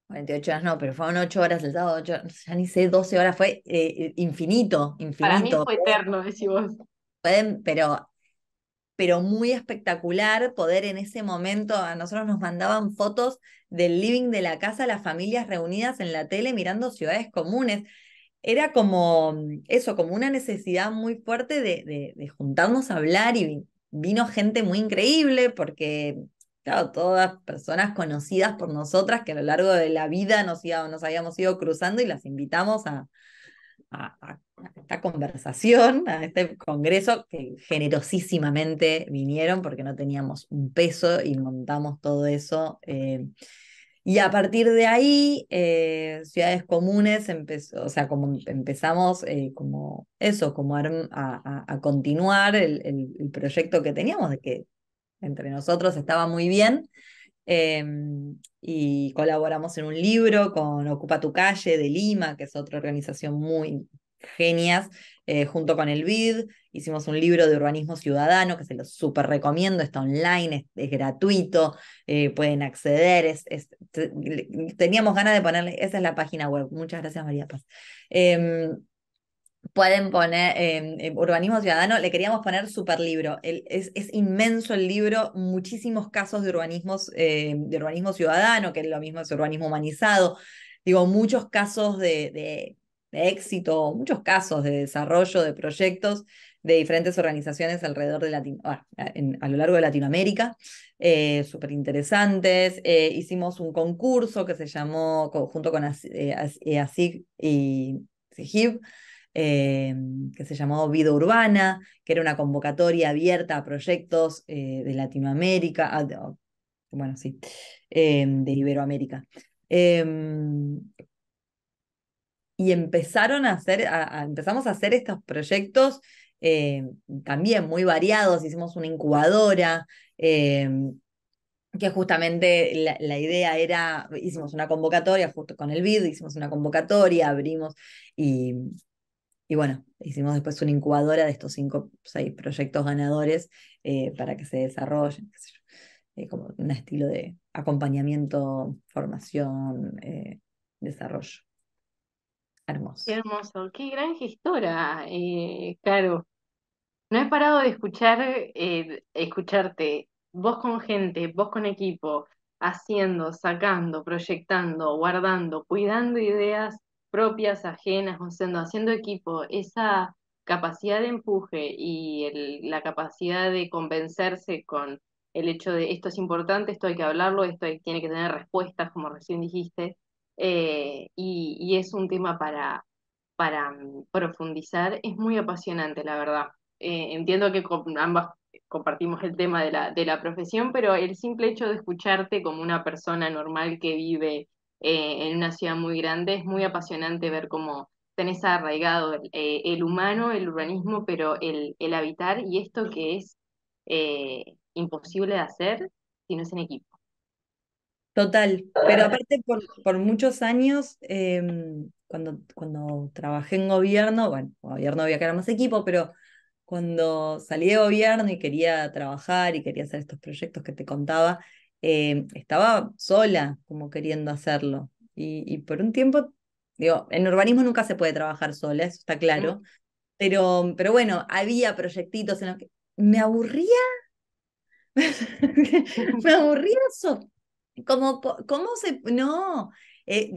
48 horas no, pero fueron 8 horas el sábado, 8, ya ni sé, 12 horas, fue infinito, eh, eh, infinito. Para mí fue eterno, decís vos. Pueden, pero, pero muy espectacular poder en ese momento, a nosotros nos mandaban fotos del living de la casa, las familias reunidas en la tele mirando ciudades comunes. Era como eso, como una necesidad muy fuerte de juntarnos a hablar y vino gente muy increíble porque todas personas conocidas por nosotras que a lo largo de la vida nos, habíamos ido cruzando y las invitamos a, esta conversación, a este congreso, que generosísimamente vinieron porque no teníamos un peso y montamos todo eso. Eh, y a partir de ahí, eh, Ciudades Comunes empezó, o sea, como empezamos eh, como eso, como a, a, continuar el, el, proyecto que teníamos, de que entre nosotros estaba muy bien. Em, y colaboramos en un libro con Ocupa tu calle de Lima, que es otra organización muy genias, eh, junto con el BID. Hicimos un libro de urbanismo ciudadano que se lo súper recomiendo, está online, es, gratuito, eh, pueden acceder. teníamos ganas de ponerle, esa es la página web. Muchas gracias, María Paz. Em, pueden poner em, em, Urbanismo Ciudadano, le queríamos poner super libro. es, inmenso el libro, muchísimos casos de urbanismos, em, de urbanismo ciudadano, que es lo mismo es urbanismo humanizado. Digo, muchos casos de, éxito, muchos casos de desarrollo de proyectos de diferentes organizaciones alrededor de Latino, ah, a lo largo de Latinoamérica, eh, súper interesantes. Eh, hicimos un concurso que se llamó, junto con ASIC eh, e y CIGIB, Em, que se llamó Vida Urbana, que era una convocatoria abierta a proyectos eh, de Latinoamérica, ah, oh, bueno, sí, em, de Iberoamérica. Em, y empezaron a hacer, empezamos a hacer estos proyectos también muy variados, hicimos una incubadora que justamente la, idea era, hicimos una convocatoria, justo con el BID, hicimos una convocatoria, abrimos y y bueno, hicimos después una incubadora de estos cinco, seis proyectos ganadores eh, para que se desarrollen, eh, como un estilo de acompañamiento, formación, eh, desarrollo. Hermoso. Qué hermoso, qué gran gestora, claro. No he parado de escuchar, escucharte, vos con gente, vos con equipo, haciendo, sacando, proyectando, guardando, cuidando ideas propias, ajenas, o haciendo equipo, esa capacidad de empuje y la capacidad de convencerse con el hecho de esto es importante, esto hay que hablarlo, esto tiene que tener respuestas, como recién dijiste, eh, y, es un tema para, mm, profundizar, es muy apasionante, la verdad. Eh, entiendo que ambas compartimos el tema la, de la profesión, pero el simple hecho de escucharte como una persona normal que vive eh, en una ciudad muy grande. Es muy apasionante ver cómo tenés arraigado el, eh, humano, el urbanismo, pero el, el habitar y esto que es eh, imposible de hacer si no es en equipo. Total, pero aparte por, muchos años, em, cuando, cuando trabajé en gobierno, bueno, gobierno había que era más equipo, pero cuando salí de gobierno y quería trabajar y quería hacer estos proyectos que te contaba, eh, estaba sola como queriendo hacerlo. Y, por un tiempo, digo, en urbanismo nunca se puede trabajar sola, eso está claro. Pero, pero bueno, había proyectitos en los que me aburría, me aburría eso. Como, ¿Cómo se.? No, eh,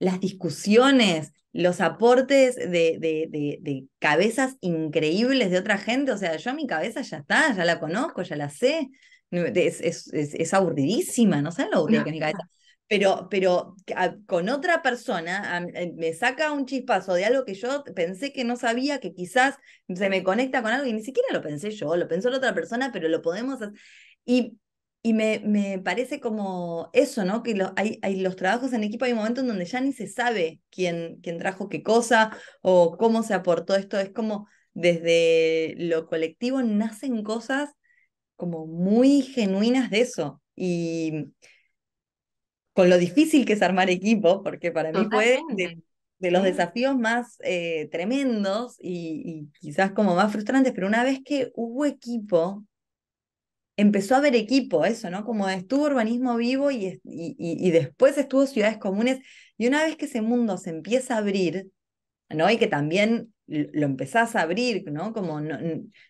las discusiones, los aportes de, de, de, cabezas increíbles de otra gente. O sea, yo mi cabeza ya está, ya la conozco, ya la sé. Es, aburridísima, no saben lo que Pero, pero con otra persona eh, me saca un chispazo de algo que yo pensé que no sabía, que quizás se me conecta con algo y ni siquiera lo pensé yo, lo pensó la otra persona, pero lo podemos Y y me, me, parece como eso, ¿no? Que hay, hay, los trabajos en equipo, hay momentos en donde ya ni se sabe quién, quién trajo qué cosa o cómo se aportó esto. Es como desde lo colectivo nacen cosas como muy genuinas de eso. Y con lo difícil que es armar equipo, porque para mí fue de, los desafíos más eh, tremendos y, quizás como más frustrantes, pero una vez que hubo equipo, empezó a haber equipo, eso, ¿no? Como estuvo urbanismo vivo y, y, y después estuvo ciudades comunes, y una vez que ese mundo se empieza a abrir, ¿no? Y que también lo empezás a abrir, ¿no? Como no,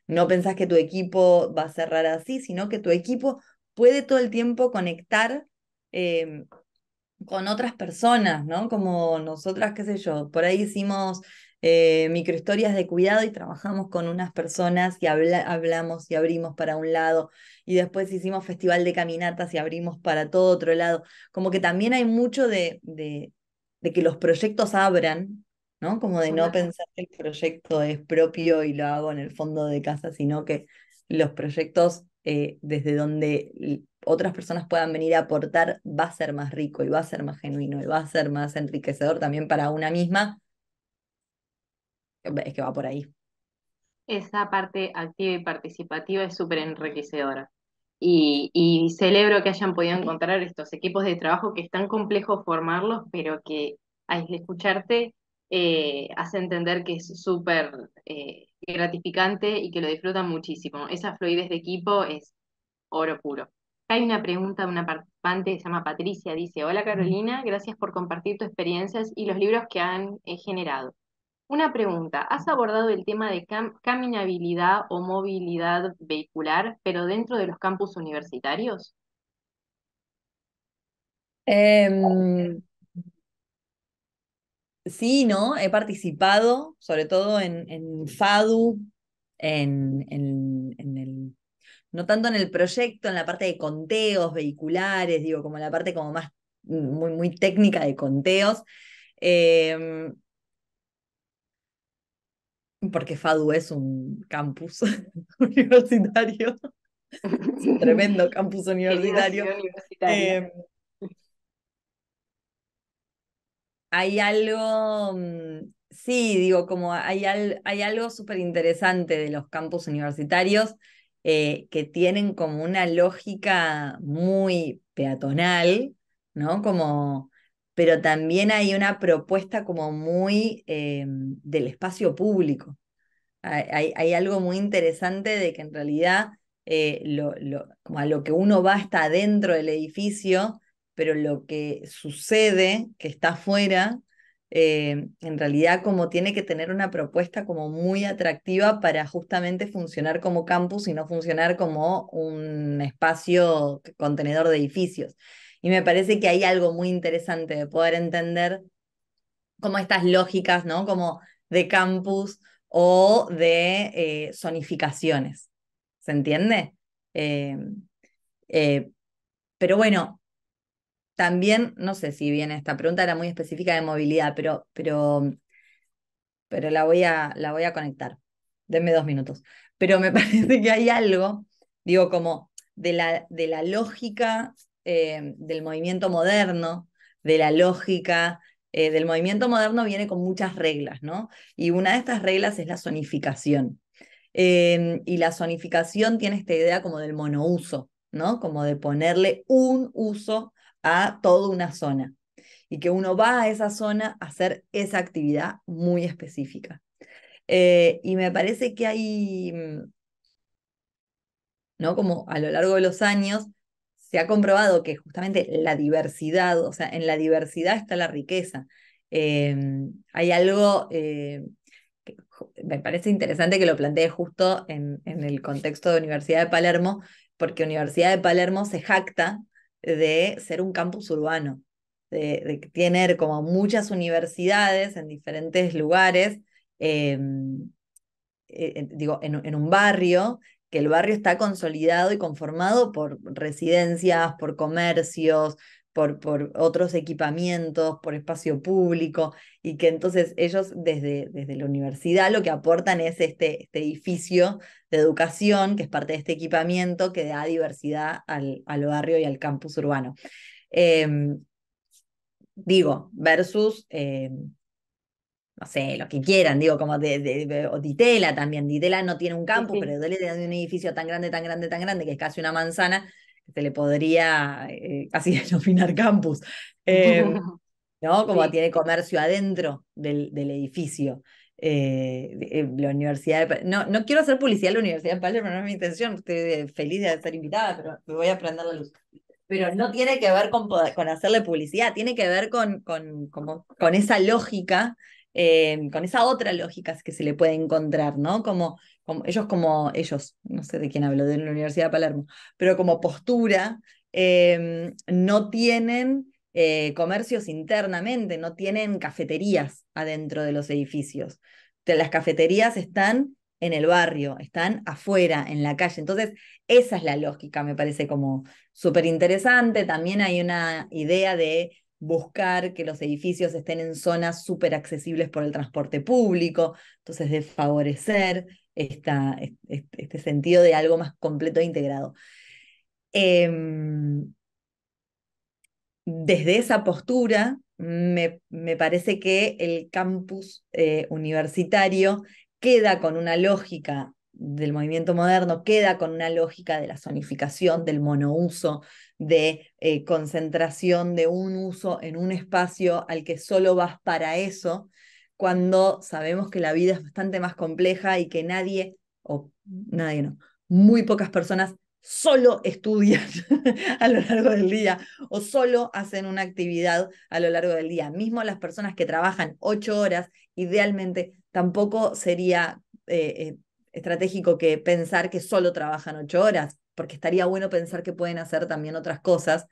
no pensás que tu equipo va a cerrar así, sino que tu equipo puede todo el tiempo conectar em, con otras personas, ¿no? Como nosotras, qué sé yo, por ahí hicimos eh, microhistorias de cuidado y trabajamos con unas personas y hablamos y abrimos para un lado y después hicimos festival de caminatas y abrimos para todo otro lado. Como que también hay mucho de, de que los proyectos abran como de no pensar que el proyecto es propio y lo hago en el fondo de casa, sino que los proyectos eh, desde donde otras personas puedan venir a aportar va a ser más rico y va a ser más genuino y va a ser más enriquecedor también para una misma. Es que va por ahí. Esa parte activa y participativa es súper enriquecedora. Y, y celebro que hayan podido encontrar estos equipos de trabajo que es tan complejo formarlos, pero que al escucharte eh, hace entender que es súper eh, gratificante y que lo disfrutan muchísimo. Esa fluidez de equipo es oro puro. Hay una pregunta de una participante que se llama Patricia, dice, hola Carolina, gracias por compartir tus experiencias y los libros que han eh, generado. Una pregunta, has abordado el tema de caminabilidad o movilidad vehicular, pero dentro de los campus universitarios? Em, Sí, ¿no? He participado, sobre todo en, en FADU, en, en, el, no tanto en el proyecto, en la parte de conteos vehiculares, digo, como la parte como más muy, muy técnica de conteos. Em, porque FADU es un campus universitario, es un tremendo campus universitario. hay algo, mm, sí, digo, como hay, algo súper interesante de los campus universitarios eh, que tienen como una lógica muy peatonal, ¿no? pero también hay una propuesta como muy eh, del espacio público. Hay, algo muy interesante de que en realidad eh, lo, como a lo que uno va hasta dentro del edificio pero lo que sucede, que está afuera, eh, en realidad como tiene que tener una propuesta como muy atractiva para justamente funcionar como campus y no funcionar como un espacio contenedor de edificios. Y me parece que hay algo muy interesante de poder entender como estas lógicas, ¿no? Como de campus o de eh, zonificaciones. ¿Se entiende? Eh, eh, pero bueno, también, no sé si bien esta pregunta era muy específica de movilidad, pero, pero, pero la, voy a, la voy a conectar. Denme dos minutos. Pero me parece que hay algo, digo, como de la, de la lógica eh, del movimiento moderno, de la lógica eh, del movimiento moderno viene con muchas reglas, ¿no? Y una de estas reglas es la zonificación. Eh, y la zonificación tiene esta idea como del monouso, ¿no? Como de ponerle un uso a toda una zona y que uno va a esa zona a hacer esa actividad muy específica. Eh, y me parece que hay, mm, ¿no? Como a lo largo de los años se ha comprobado que justamente la diversidad, o sea, en la diversidad está la riqueza. Em, hay algo eh, me parece interesante que lo plantee justo en, en el contexto de Universidad de Palermo, porque Universidad de Palermo se jacta de ser un campus urbano, de, tener como muchas universidades en diferentes lugares, em, eh, digo, en un barrio, que el barrio está consolidado y conformado por residencias, por comercios, por, otros equipamientos, por espacio público, y que entonces ellos desde, desde la universidad lo que aportan es este, este edificio de educación, que es parte de este equipamiento que da diversidad al, barrio y al campus urbano. Em, digo, versus... Em, no sé, lo que quieran, digo, como de, de, Ditela también. Ditela no tiene un campus, pero Ditela tiene un edificio tan grande, tan grande, tan grande, que es casi una manzana, se le podría eh, casi denominar campus, em, ¿no? Como tiene comercio adentro del, edificio. Eh, eh, la Universidad no, no quiero hacer publicidad de la Universidad de Palermo, no es mi intención, estoy eh, feliz de ser invitada, pero me voy a prender la luz. Pero no tiene que ver con, con hacerle publicidad, tiene que ver con, con, con esa lógica, em, con esa otra lógica que se le puede encontrar, ¿no? Como ellos como ellos, no sé de quién hablo, de la Universidad de Palermo, pero como postura, em, no tienen eh, comercios internamente, no tienen cafeterías adentro de los edificios. Las cafeterías están en el barrio, están afuera, en la calle. Entonces, esa es la lógica, me parece como súper interesante. También hay una idea de buscar que los edificios estén en zonas súper accesibles por el transporte público, entonces de favorecer este, sentido de algo más completo e integrado. Em, desde esa postura, me, parece que el campus eh, universitario queda con una lógica del movimiento moderno, queda con una lógica de la zonificación, del monouso, de eh, concentración de un uso en un espacio al que solo vas para eso, cuando sabemos que la vida es bastante más compleja y que nadie, o nadie no, muy pocas personas solo estudian a lo largo del día o solo hacen una actividad a lo largo del día. Mismo las personas que trabajan ocho horas, idealmente tampoco sería eh, eh, estratégico que pensar que solo trabajan ocho horas, porque estaría bueno pensar que pueden hacer también otras cosas.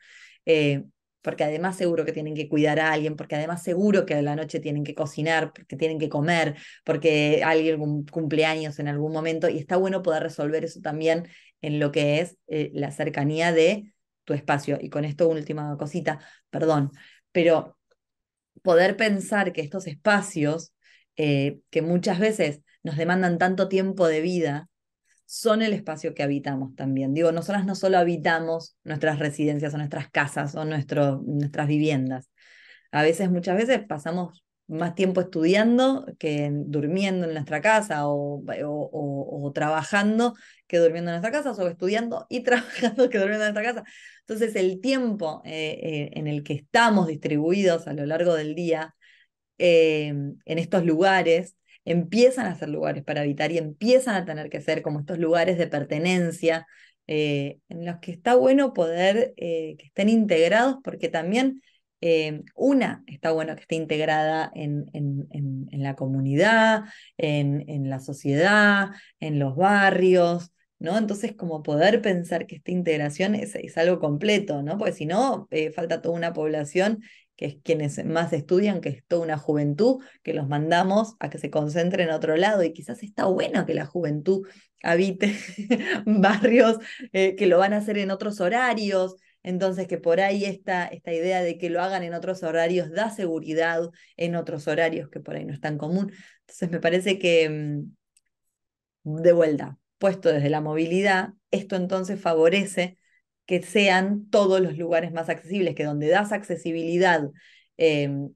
Eh, porque además seguro que tienen que cuidar a alguien, porque además seguro que a la noche tienen que cocinar, porque tienen que comer, porque alguien cumple años en algún momento, y está bueno poder resolver eso también en lo que es eh, la cercanía de tu espacio. Y con esto última cosita, perdón, pero poder pensar que estos espacios eh, que muchas veces nos demandan tanto tiempo de vida, son el espacio que habitamos también. Digo, nosotras no solo habitamos nuestras residencias o nuestras casas o nuestras viviendas. A veces, muchas veces pasamos más tiempo estudiando que durmiendo en nuestra casa o, trabajando que durmiendo en nuestra casa o estudiando y trabajando que durmiendo en nuestra casa. Entonces el tiempo eh, eh, en el que estamos distribuidos a lo largo del día eh, en estos lugares empiezan a ser lugares para habitar y empiezan a tener que ser como estos lugares de pertenencia eh, en los que está bueno poder eh, que estén integrados porque también eh, una está bueno que esté integrada en, la comunidad, en, la sociedad, en los barrios. ¿no? Entonces, como poder pensar que esta integración es, es algo completo, ¿no? Porque si no, falta toda una población que es quienes más estudian, que es toda una juventud, que los mandamos a que se concentren en otro lado y quizás está bueno que la juventud habite barrios eh, que lo van a hacer en otros horarios, entonces que por ahí está esta idea de que lo hagan en otros horarios da seguridad en otros horarios que por ahí no es tan común. Entonces me parece que, mm, de vuelta, puesto desde la movilidad, esto entonces favorece que sean todos los lugares más accesibles, que donde das accesibilidad em,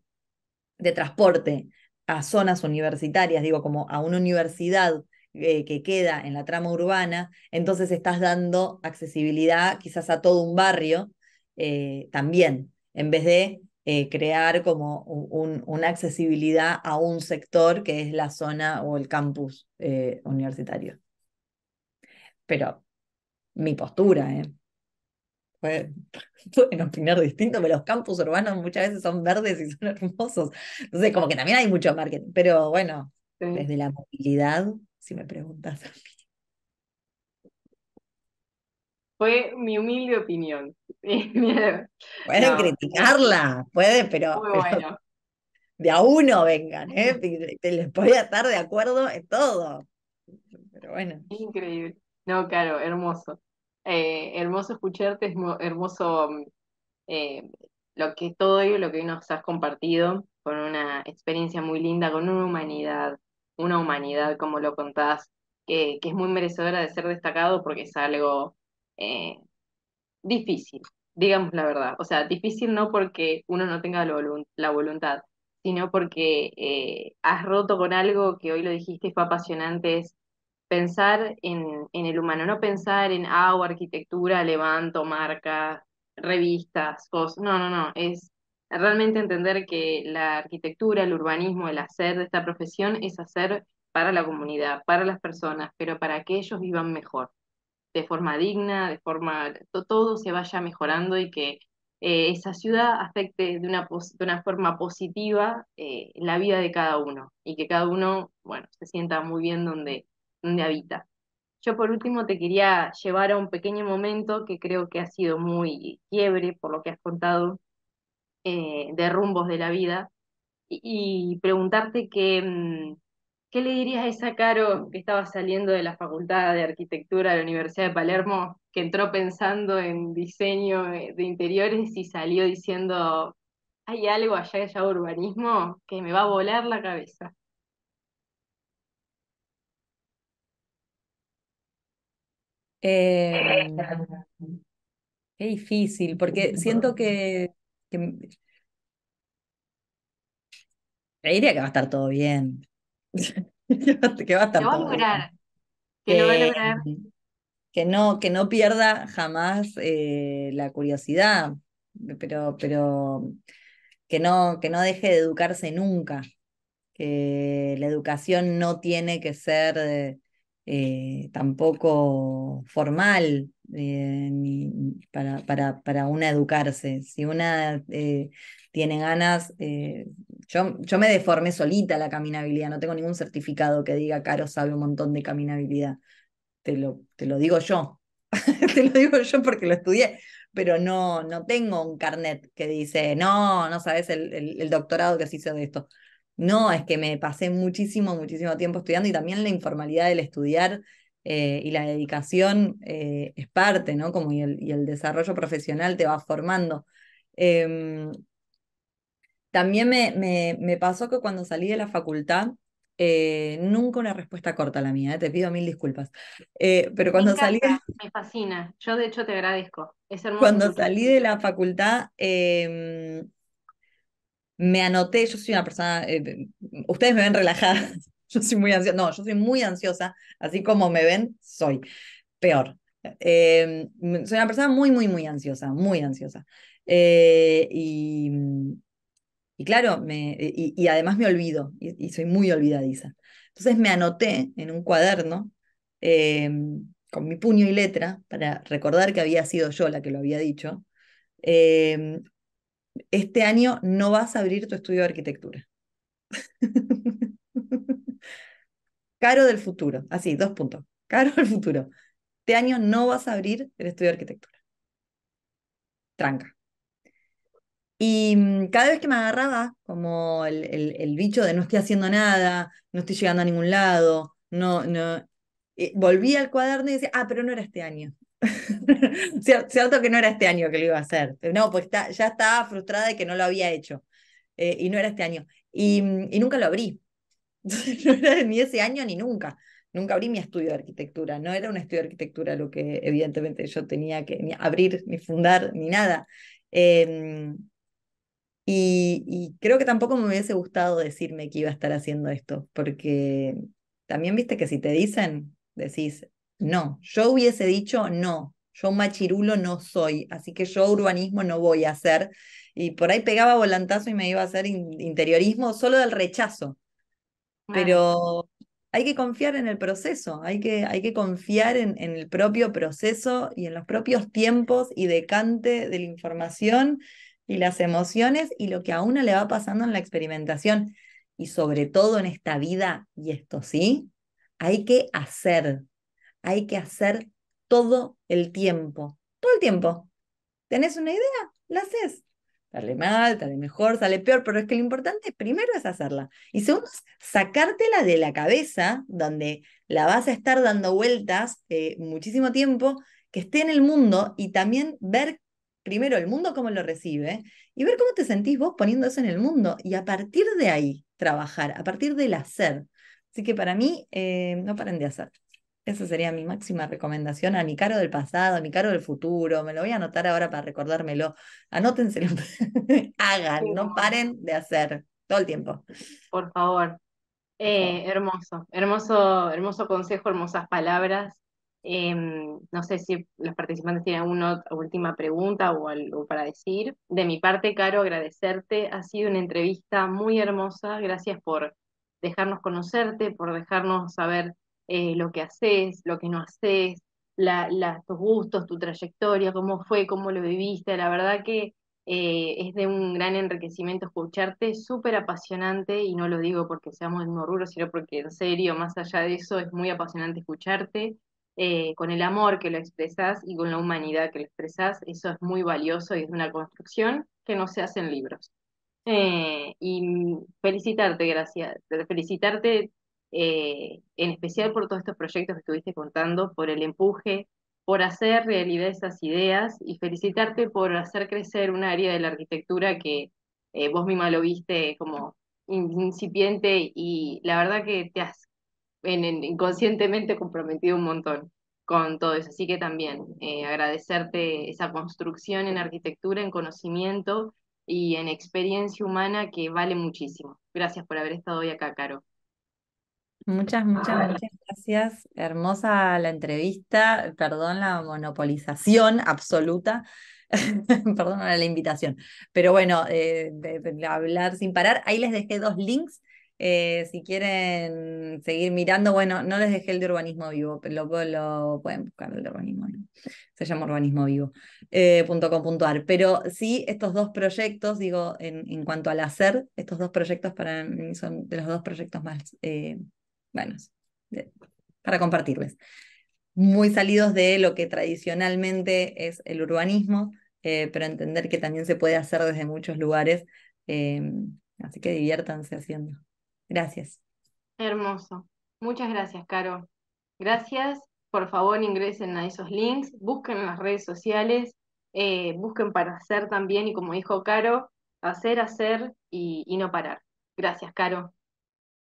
de transporte a zonas universitarias, digo, como a una universidad eh, que queda en la trama urbana, entonces estás dando accesibilidad quizás a todo un barrio eh, también, en vez de eh, crear como una accesibilidad a un sector que es la zona o el campus universitario. Pero mi postura, ¿eh? pueden, opinar distinto, pero los campus urbanos muchas veces son verdes y son hermosos. Entonces, como que también hay mucho marketing, pero bueno, desde la movilidad, si me preguntas Fue mi humilde opinión. pueden criticarla, puede, pero, bueno. de a uno vengan, ¿eh? les voy estar de acuerdo en todo. Pero bueno. Increíble. No, claro, hermoso. Eh, hermoso escucharte, es hermoso mm, eh, lo que todo ello lo que hoy nos has compartido, con una experiencia muy linda, con una humanidad, una humanidad como lo contás, que, es muy merecedora de ser destacado porque es algo eh, difícil, digamos la verdad. O sea, difícil no porque uno no tenga la, voluntad, sino porque has roto con algo que hoy lo dijiste, fue apasionante, pensar en, el humano, no pensar en agua, ah, arquitectura, levanto marcas, revistas, cosas. No, no, no. Es realmente entender que la arquitectura, el urbanismo, el hacer de esta profesión es hacer para la comunidad, para las personas, pero para que ellos vivan mejor, de forma digna, de forma. todo se vaya mejorando y que. Eh, esa ciudad afecte de una, de una forma positiva eh, la vida de cada uno y que cada uno, bueno, se sienta muy bien donde, donde habita. Yo por último te quería llevar a un pequeño momento que creo que ha sido muy quiebre por lo que has contado eh, de rumbos de la vida y, preguntarte que, mm, qué le dirías a esa Caro que estaba saliendo de la Facultad de Arquitectura de la Universidad de Palermo, que entró pensando en diseño de interiores y salió diciendo, hay algo allá, allá urbanismo que me va a volar la cabeza. Eh, qué difícil, porque siento que, que diría que va a estar todo bien. que va a estar todo Que, va a lograr. Que no, que no pierda jamás eh, la curiosidad, pero, pero que, no, que no deje de educarse nunca. Que la educación no tiene que ser eh, eh, tampoco formal eh, para, para, una educarse. Si una eh, tiene ganas, yo, yo me deformé solita la caminabilidad, no tengo ningún certificado que diga Caro sabe un montón de caminabilidad. Te lo, te lo digo yo, te lo digo yo porque lo estudié, pero no, no tengo un carnet que dice, no, no sabes el, doctorado que se hizo de esto. No, es que me pasé muchísimo, muchísimo tiempo estudiando y también la informalidad del estudiar eh, y la dedicación eh, es parte, ¿no? Como y el, desarrollo profesional te va formando. Em, también me, me, pasó que cuando salí de la facultad, eh, nunca una respuesta corta la mía, te pido mil disculpas, pero cuando salí... Me fascina, yo de hecho te agradezco. Es hermoso cuando salí de la facultad em, me anoté, yo soy una persona, eh, ustedes me ven relajada, yo soy muy ansiosa, no, yo soy muy ansiosa, así como me ven, soy peor. Em, soy una persona muy, muy, muy ansiosa, muy ansiosa. Eh, y, y, claro, me, y, además me olvido, y, soy muy olvidadiza. Entonces me anoté en un cuaderno em, con mi puño y letra para recordar que había sido yo la que lo había dicho. Em, este año no vas a abrir tu estudio de arquitectura. Caro del futuro, así, dos puntos. Caro del futuro. Este año no vas a abrir el estudio de arquitectura. Tranca. Y mm, cada vez que me agarraba como el, bicho de no estoy haciendo nada, no estoy llegando a ningún lado, no, no, eh, volvía al cuaderno y decía, ah, pero no era este año. Cierto que no era este año que lo iba a hacer. No, pues está, ya estaba frustrada de que no lo había hecho. Eh, y no era este año. Y, y nunca lo abrí. ni ese año ni nunca. Nunca abrí mi estudio de arquitectura. No era un estudio de arquitectura lo que evidentemente yo tenía que abrir, ni fundar, ni nada. Em, y, y, creo que tampoco me hubiese gustado decirme que iba a estar haciendo esto, porque también viste que si te dicen, decís, no, yo hubiese dicho no, yo machirulo no soy, así que yo urbanismo no voy a hacer. Y por ahí pegaba volantazo y me iba a hacer interiorismo solo del rechazo. Pero hay que confiar en el proceso, hay que, hay que confiar en, en, el propio proceso y en los propios tiempos y decante de la información y las emociones y lo que a uno le va pasando en la experimentación. Y sobre todo en esta vida, y esto sí, hay que hacer, hay que hacer todo el tiempo. Todo el tiempo. ¿Tenés una idea? La haces. Sale mal, sale mejor, sale peor, pero es que lo importante primero es hacerla. Y segundo, sacártela de la cabeza, donde la vas a estar dando vueltas eh, muchísimo tiempo, que esté en el mundo y también ver primero el mundo cómo lo recibe y ver cómo te sentís vos poniéndose en el mundo y a partir de ahí trabajar, a partir del hacer. Así que para mí, eh, no paren de hacer. Esa sería mi máxima recomendación a mi caro del pasado, a mi caro del futuro. Me lo voy a anotar ahora para recordármelo. Anótenselo. Hagan, no paren de hacer todo el tiempo. Por favor. Eh, hermoso, hermoso, hermoso consejo, hermosas palabras. Em, no sé si los participantes tienen alguna última pregunta o algo para decir. De mi parte, Caro, agradecerte. Ha sido una entrevista muy hermosa. Gracias por dejarnos conocerte, por dejarnos saber eh, lo que haces, lo que no haces, tus gustos, tu trayectoria, cómo fue, cómo lo viviste. La verdad que eh, es de un gran enriquecimiento escucharte, súper apasionante, y no lo digo porque seamos del mismo sino porque en serio, más allá de eso, es muy apasionante escucharte. Eh, con el amor que lo expresas y con la humanidad que lo expresas, eso es muy valioso y es una construcción que no se hace en libros. y felicitarte, gracias, felicitarte eh, en especial por todos estos proyectos que estuviste contando, por el empuje, por hacer realidad esas ideas y felicitarte por hacer crecer un área de la arquitectura que eh, vos misma lo viste como incipiente y la verdad que te has inconscientemente comprometido un montón con todo eso. Así que también eh, agradecerte esa construcción en arquitectura, en conocimiento y en experiencia humana que vale muchísimo. Gracias por haber estado hoy acá, Caro. Muchas, muchas, ah, muchas gracias. Hermosa la entrevista. Perdón la monopolización absoluta. Perdón la invitación. Pero bueno, eh, hablar sin parar. Ahí les dejé dos links. Eh, si quieren seguir mirando, bueno, no les dejé el de urbanismo vivo, pero lo, lo pueden buscar el urbanismo Se llama urbanismo vivo. Eh, pero sí, estos dos proyectos, digo, en, cuanto al hacer, estos dos proyectos para mí son de los dos proyectos más bueno, para compartirles. Muy salidos de lo que tradicionalmente es el urbanismo, eh, pero entender que también se puede hacer desde muchos lugares. Eh, así que diviértanse haciendo. Gracias. Hermoso. Muchas gracias, Caro. Gracias. Por favor, ingresen a esos links, busquen en las redes sociales, eh, busquen para hacer también, y como dijo Caro, hacer, hacer y no parar. Gracias, Caro.